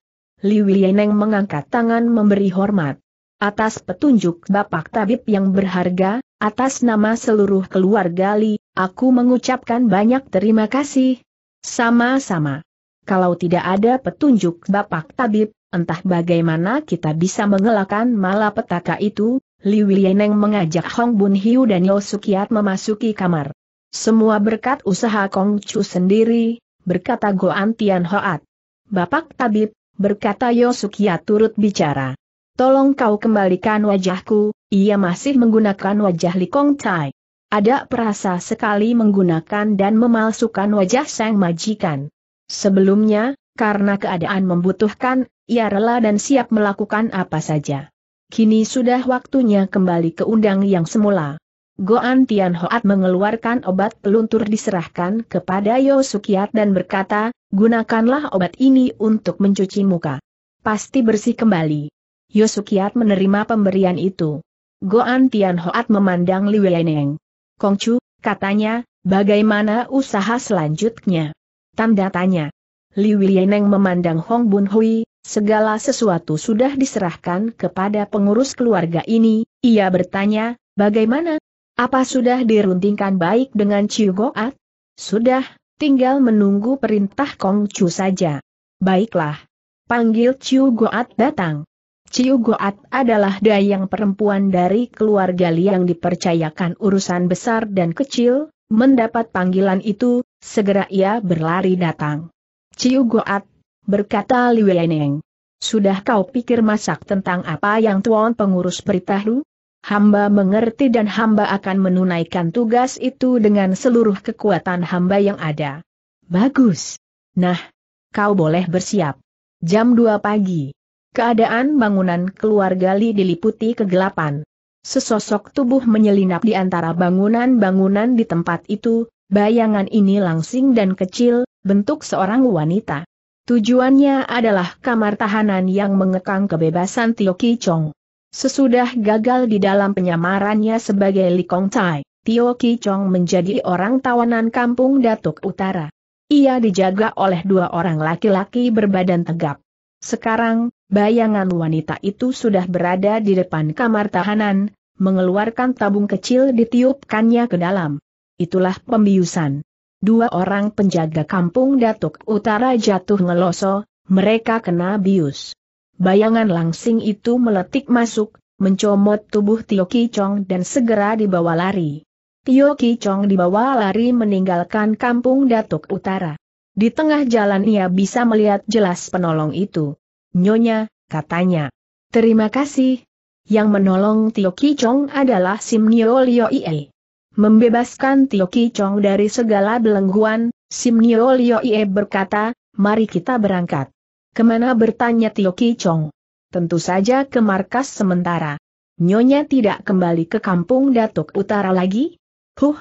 Li Wieneng mengangkat tangan memberi hormat. Atas petunjuk Bapak Tabib yang berharga, atas nama seluruh keluarga Li, aku mengucapkan banyak terima kasih. Sama-sama. Kalau tidak ada petunjuk Bapak Tabib, entah bagaimana kita bisa mengelakkan malapetaka itu, Li Yeneng mengajak Hong Bun Hiu dan Yo Sukiat memasuki kamar. Semua berkat usaha Kong Chu sendiri, berkata Go Tian Hoat. Bapak tabib, berkata Yo Sukiat turut bicara. Tolong kau kembalikan wajahku, ia masih menggunakan wajah Li Kong Tai. Ada perasa sekali menggunakan dan memalsukan wajah sang majikan. Sebelumnya, karena keadaan membutuhkan, ia rela dan siap melakukan apa saja. Kini sudah waktunya kembali ke undang yang semula. Goan Tian Hoat mengeluarkan obat peluntur diserahkan kepada Yosukiat dan berkata, gunakanlah obat ini untuk mencuci muka. Pasti bersih kembali. Yosukiat menerima pemberian itu. Goan Tian Hoat memandang Li Weineng. Kongcu, katanya, bagaimana usaha selanjutnya? Tanda tanya. Li Weineng memandang Hong Bun Hui, Segala sesuatu sudah diserahkan kepada pengurus keluarga ini, ia bertanya, bagaimana? Apa sudah diruntingkan baik dengan Chiu Goat? Sudah, tinggal menunggu perintah Kong Chu saja. Baiklah. Panggil Chiu Goat datang. Ciu Goat adalah dayang perempuan dari keluarga Li yang dipercayakan urusan besar dan kecil, mendapat panggilan itu, segera ia berlari datang. Ciu Goat berkata Li Yeneng. Sudah kau pikir masak tentang apa yang tuan pengurus beritahu? Hamba mengerti dan hamba akan menunaikan tugas itu dengan seluruh kekuatan hamba yang ada. Bagus. Nah, kau boleh bersiap. Jam 2 pagi. Keadaan bangunan keluarga Li diliputi kegelapan. Sesosok tubuh menyelinap di antara bangunan-bangunan di tempat itu, bayangan ini langsing dan kecil, bentuk seorang wanita. Tujuannya adalah kamar tahanan yang mengekang kebebasan Tio Ki Chong. Sesudah gagal di dalam penyamarannya sebagai Li Kong Tai, Tio Chong menjadi orang tawanan kampung Datuk Utara. Ia dijaga oleh dua orang laki-laki berbadan tegap. Sekarang, bayangan wanita itu sudah berada di depan kamar tahanan, mengeluarkan tabung kecil ditiupkannya ke dalam. Itulah pembiusan dua orang penjaga kampung Datuk Utara jatuh ngeloso, mereka kena bius. Bayangan langsing itu meletik masuk, mencomot tubuh Tio Kicong dan segera dibawa lari. Tio Kicong dibawa lari meninggalkan kampung Datuk Utara. Di tengah jalan ia bisa melihat jelas penolong itu. Nyonya, katanya. Terima kasih. Yang menolong Tio Kicong adalah Sim Nio Lio Ie. Membebaskan Tio Kichong dari segala belengguan, Sim Nyo Lio Ie berkata, mari kita berangkat. Kemana bertanya Tio Kichong? Tentu saja ke markas sementara. Nyonya tidak kembali ke kampung Datuk Utara lagi? Huh,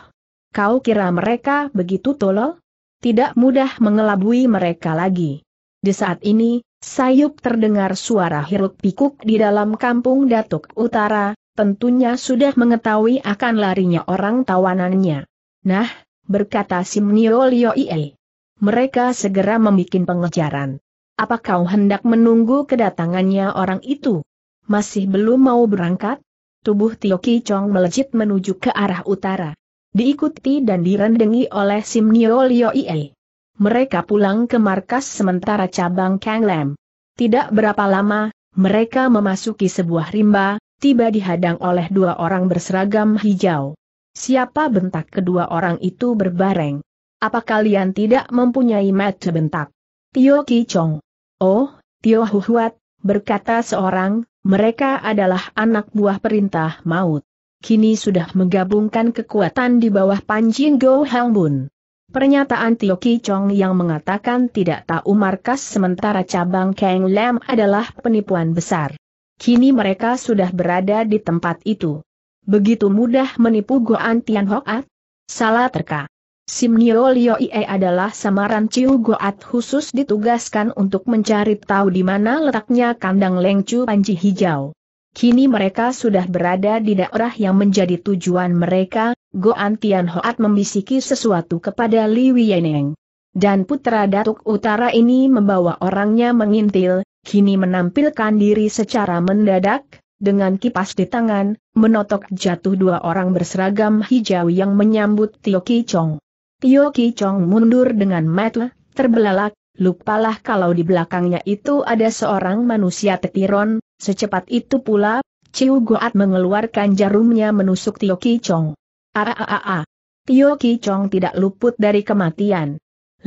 kau kira mereka begitu tolol? Tidak mudah mengelabui mereka lagi. Di saat ini, sayup terdengar suara hiruk pikuk di dalam kampung Datuk Utara, tentunya sudah mengetahui akan larinya orang tawanannya. Nah, berkata Simnio Ie. Mereka segera membuat pengejaran. Apa kau hendak menunggu kedatangannya orang itu? Masih belum mau berangkat? Tubuh Tio Kicong melejit menuju ke arah utara. Diikuti dan direndengi oleh Simnio Ie. Mereka pulang ke markas sementara cabang Kang Lam. Tidak berapa lama, mereka memasuki sebuah rimba, tiba dihadang oleh dua orang berseragam hijau. Siapa bentak kedua orang itu berbareng? Apa kalian tidak mempunyai mata bentak? Tio Kichong. Oh, Tio Huhuat, berkata seorang, mereka adalah anak buah perintah maut. Kini sudah menggabungkan kekuatan di bawah panjing Go Hangbun. Pernyataan Tio Kichong yang mengatakan tidak tahu markas sementara cabang Kang Lam adalah penipuan besar. Kini mereka sudah berada di tempat itu. Begitu mudah menipu Goan Tian Hoat? Salah terka. Nio Lio Ie adalah samaran Ciu Goat khusus ditugaskan untuk mencari tahu di mana letaknya kandang Lengcu Panji Hijau. Kini mereka sudah berada di daerah yang menjadi tujuan mereka, Goan Tian Hoat membisiki sesuatu kepada Li Wieneng. Dan putra Datuk Utara ini membawa orangnya mengintil, kini menampilkan diri secara mendadak, dengan kipas di tangan, menotok jatuh dua orang berseragam hijau yang menyambut Tio Kichong. Tio Kichong mundur dengan metel, terbelalak, lupalah kalau di belakangnya itu ada seorang manusia tetiron, secepat itu pula, Ciu Goat mengeluarkan jarumnya menusuk Tio Ki Chong. -a. Ah, ah, ah, Tio Kichong tidak luput dari kematian.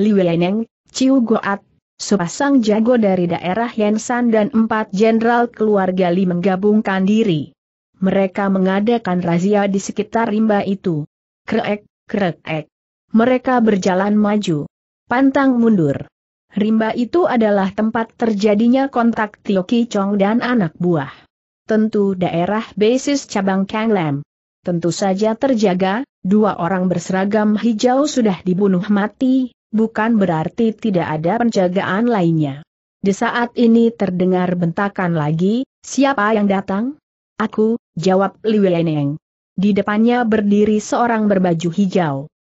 Liu Yeneng, Ciu Goat, Sepasang jago dari daerah Yansan dan empat jenderal keluarga Li menggabungkan diri. Mereka mengadakan razia di sekitar rimba itu. Kreek, kreek. Mereka berjalan maju. Pantang mundur. Rimba itu adalah tempat terjadinya kontak Tio Ki Chong dan anak buah. Tentu daerah basis cabang Kang Lam. Tentu saja terjaga, dua orang berseragam hijau sudah dibunuh mati, bukan berarti tidak ada penjagaan lainnya. Di saat ini terdengar bentakan lagi, siapa yang datang? Aku, jawab Liweneng. Di depannya berdiri seorang berbaju hijau.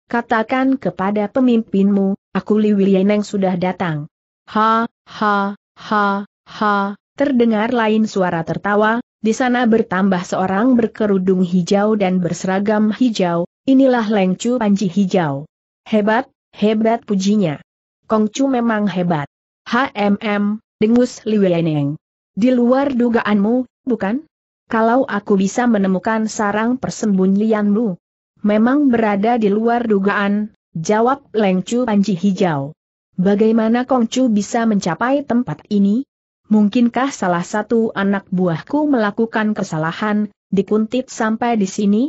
Katakan kepada pemimpinmu, aku Li Liweneng sudah datang. Ha, ha, ha, ha, terdengar lain suara tertawa, di sana bertambah seorang berkerudung hijau dan berseragam hijau, inilah Chu Panji Hijau. Hebat, Hebat pujinya. Kongcu memang hebat. HMM, dengus Liweneng. Di luar dugaanmu, bukan? Kalau aku bisa menemukan sarang persembunyianmu. Memang berada di luar dugaan, jawab Lengcu Panji Hijau. Bagaimana Kongcu bisa mencapai tempat ini? Mungkinkah salah satu anak buahku melakukan kesalahan, dikuntit sampai di sini?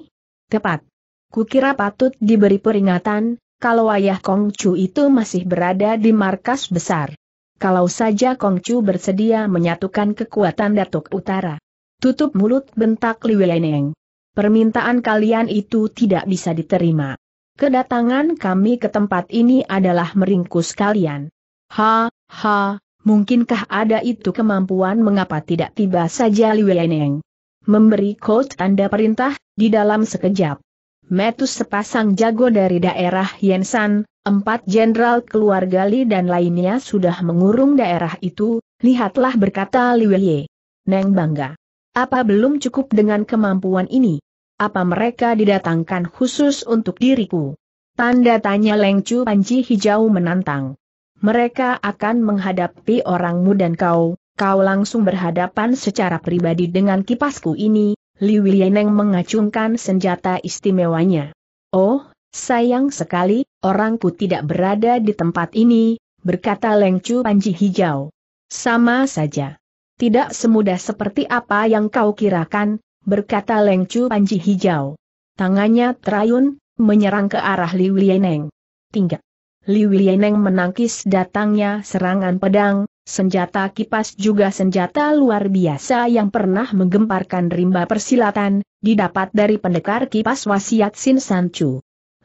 Tepat. Kukira patut diberi peringatan, kalau ayah Kong Chu itu masih berada di markas besar. Kalau saja Kong Chu bersedia menyatukan kekuatan Datuk Utara. Tutup mulut bentak Li Weneng. Permintaan kalian itu tidak bisa diterima. Kedatangan kami ke tempat ini adalah meringkus kalian. Ha, ha, mungkinkah ada itu kemampuan mengapa tidak tiba saja Li Weneng? Memberi kode Anda perintah, di dalam sekejap. Metus sepasang jago dari daerah Yensan, empat jenderal keluarga Li dan lainnya sudah mengurung daerah itu, lihatlah berkata Li Weiye. Neng bangga. Apa belum cukup dengan kemampuan ini? Apa mereka didatangkan khusus untuk diriku? Tanda tanya Leng Chu Panji Hijau menantang. Mereka akan menghadapi orangmu dan kau, kau langsung berhadapan secara pribadi dengan kipasku ini, Li Wieneng mengacungkan senjata istimewanya. Oh, sayang sekali, orangku tidak berada di tempat ini, berkata Leng Panji Hijau. Sama saja. Tidak semudah seperti apa yang kau kirakan, berkata Leng Panji Hijau. Tangannya terayun, menyerang ke arah Li Wieneng. Tinggal. Li Wieneng menangkis datangnya serangan pedang, Senjata kipas juga senjata luar biasa yang pernah menggemparkan rimba persilatan, didapat dari pendekar kipas wasiat Sin Leng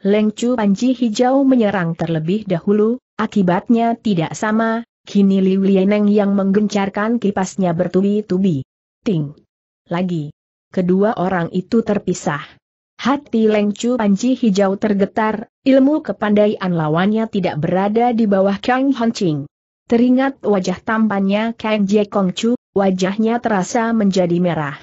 Lengcu Panji Hijau menyerang terlebih dahulu, akibatnya tidak sama, kini Liu Lieneng yang menggencarkan kipasnya bertubi-tubi. Ting! Lagi! Kedua orang itu terpisah. Hati Lengcu Panji Hijau tergetar, ilmu kepandaian lawannya tidak berada di bawah Kang Ching. Teringat wajah tampannya Kang Jie Chu, wajahnya terasa menjadi merah.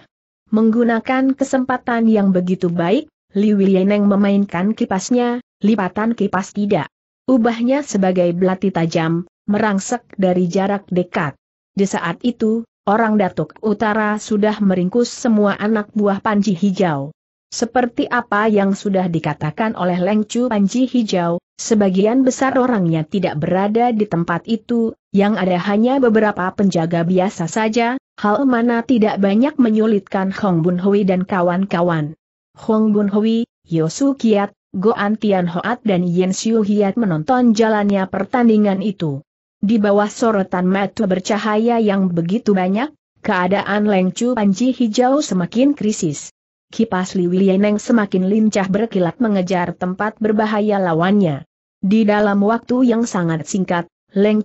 Menggunakan kesempatan yang begitu baik, Li Yeneng memainkan kipasnya, lipatan kipas tidak. Ubahnya sebagai belati tajam, merangsek dari jarak dekat. Di saat itu, orang Datuk Utara sudah meringkus semua anak buah panji hijau. Seperti apa yang sudah dikatakan oleh Leng Chu Panji Hijau, sebagian besar orangnya tidak berada di tempat itu, yang ada hanya beberapa penjaga biasa saja, hal mana tidak banyak menyulitkan Hong Bun Hui dan kawan-kawan. Hong Bun Hui, Yosu Kiat, Goan Tian Hoat dan Yen Xiu Hiat menonton jalannya pertandingan itu. Di bawah sorotan mata bercahaya yang begitu banyak, keadaan Leng Chu Panji Hijau semakin krisis kipas Li Wieneng semakin lincah berkilat mengejar tempat berbahaya lawannya. Di dalam waktu yang sangat singkat,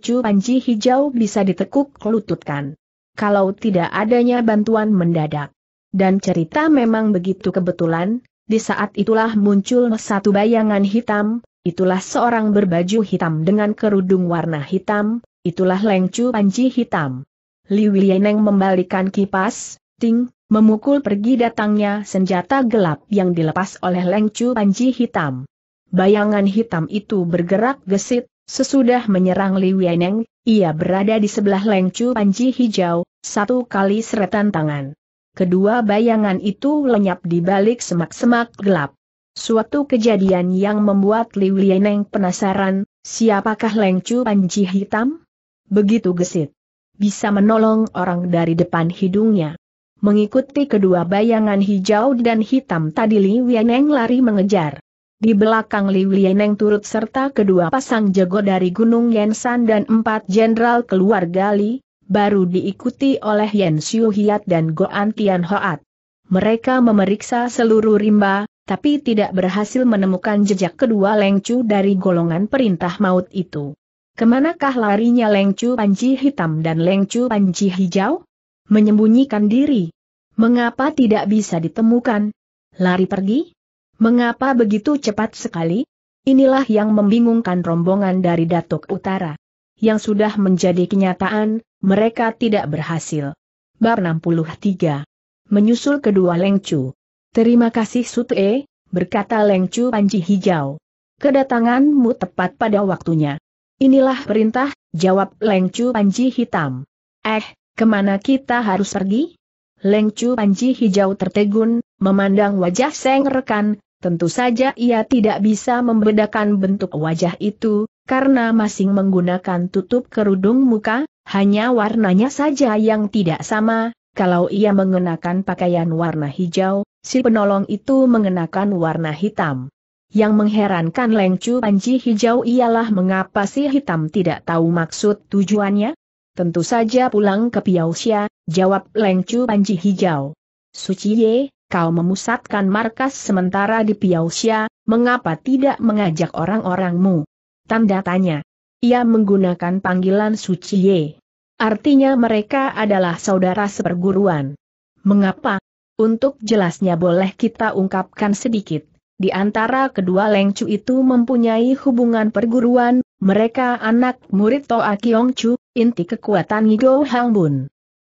Chu Panji Hijau bisa ditekuk lututkan. Kalau tidak adanya bantuan mendadak. Dan cerita memang begitu kebetulan, di saat itulah muncul satu bayangan hitam, itulah seorang berbaju hitam dengan kerudung warna hitam, itulah Chu Panji hitam. Li Wieneng membalikan kipas, ting, memukul pergi datangnya senjata gelap yang dilepas oleh Lengcu Panji hitam. Bayangan hitam itu bergerak gesit, sesudah menyerang Li Wieneng, ia berada di sebelah Lengcu Panji hijau, satu kali seretan tangan. Kedua bayangan itu lenyap di balik semak-semak gelap. Suatu kejadian yang membuat Li Wieneng penasaran, siapakah Lengcu Panji hitam? Begitu gesit. Bisa menolong orang dari depan hidungnya. Mengikuti kedua bayangan hijau dan hitam tadi Li Wianeng lari mengejar. Di belakang Li Wianeng turut serta kedua pasang jago dari Gunung Yensan dan empat jenderal keluarga Li, baru diikuti oleh Yan Xiu Hiat dan Goan Tian Hoat. Mereka memeriksa seluruh rimba, tapi tidak berhasil menemukan jejak kedua Lengcu dari golongan perintah maut itu. Kemanakah larinya Lengcu panci Hitam dan Lengcu panci Hijau? menyembunyikan diri. Mengapa tidak bisa ditemukan? Lari pergi? Mengapa begitu cepat sekali? Inilah yang membingungkan rombongan dari Datuk Utara. Yang sudah menjadi kenyataan, mereka tidak berhasil. Bar 63 Menyusul kedua Lengcu Terima kasih Sute, berkata Lengcu Panji Hijau. Kedatanganmu tepat pada waktunya. Inilah perintah, jawab Lengcu Panji Hitam. Eh, Kemana kita harus pergi? Lengcu Panji hijau tertegun, memandang wajah Seng rekan, tentu saja ia tidak bisa membedakan bentuk wajah itu, karena masing menggunakan tutup kerudung muka, hanya warnanya saja yang tidak sama, kalau ia mengenakan pakaian warna hijau, si penolong itu mengenakan warna hitam. Yang mengherankan Lengcu Panji hijau ialah mengapa si hitam tidak tahu maksud tujuannya? Tentu saja pulang ke Piausia, jawab Leng Chu Panji Hijau. Suci Ye, kau memusatkan markas sementara di Piausia, mengapa tidak mengajak orang-orangmu? Tanda tanya. Ia menggunakan panggilan Suci Ye. Artinya mereka adalah saudara seperguruan. Mengapa? Untuk jelasnya boleh kita ungkapkan sedikit. Di antara kedua Lengcu itu mempunyai hubungan perguruan, mereka anak murid Toa Chu inti kekuatan Yigo Hang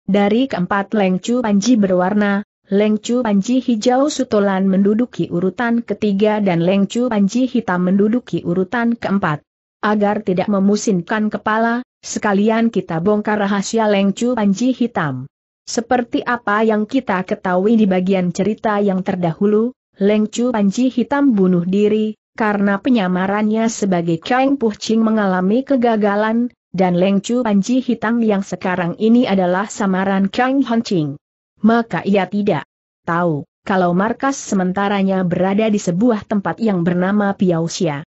Dari keempat lengcu panji berwarna, lengcu panji hijau sutolan menduduki urutan ketiga dan lengcu panji hitam menduduki urutan keempat. Agar tidak memusinkan kepala, sekalian kita bongkar rahasia lengcu panji hitam. Seperti apa yang kita ketahui di bagian cerita yang terdahulu, lengcu panji hitam bunuh diri, karena penyamarannya sebagai Kang Puh Ching mengalami kegagalan, dan Leng Chu Panji Hitam yang sekarang ini adalah samaran Kang Ching. Maka ia tidak tahu kalau markas sementaranya berada di sebuah tempat yang bernama Piausia.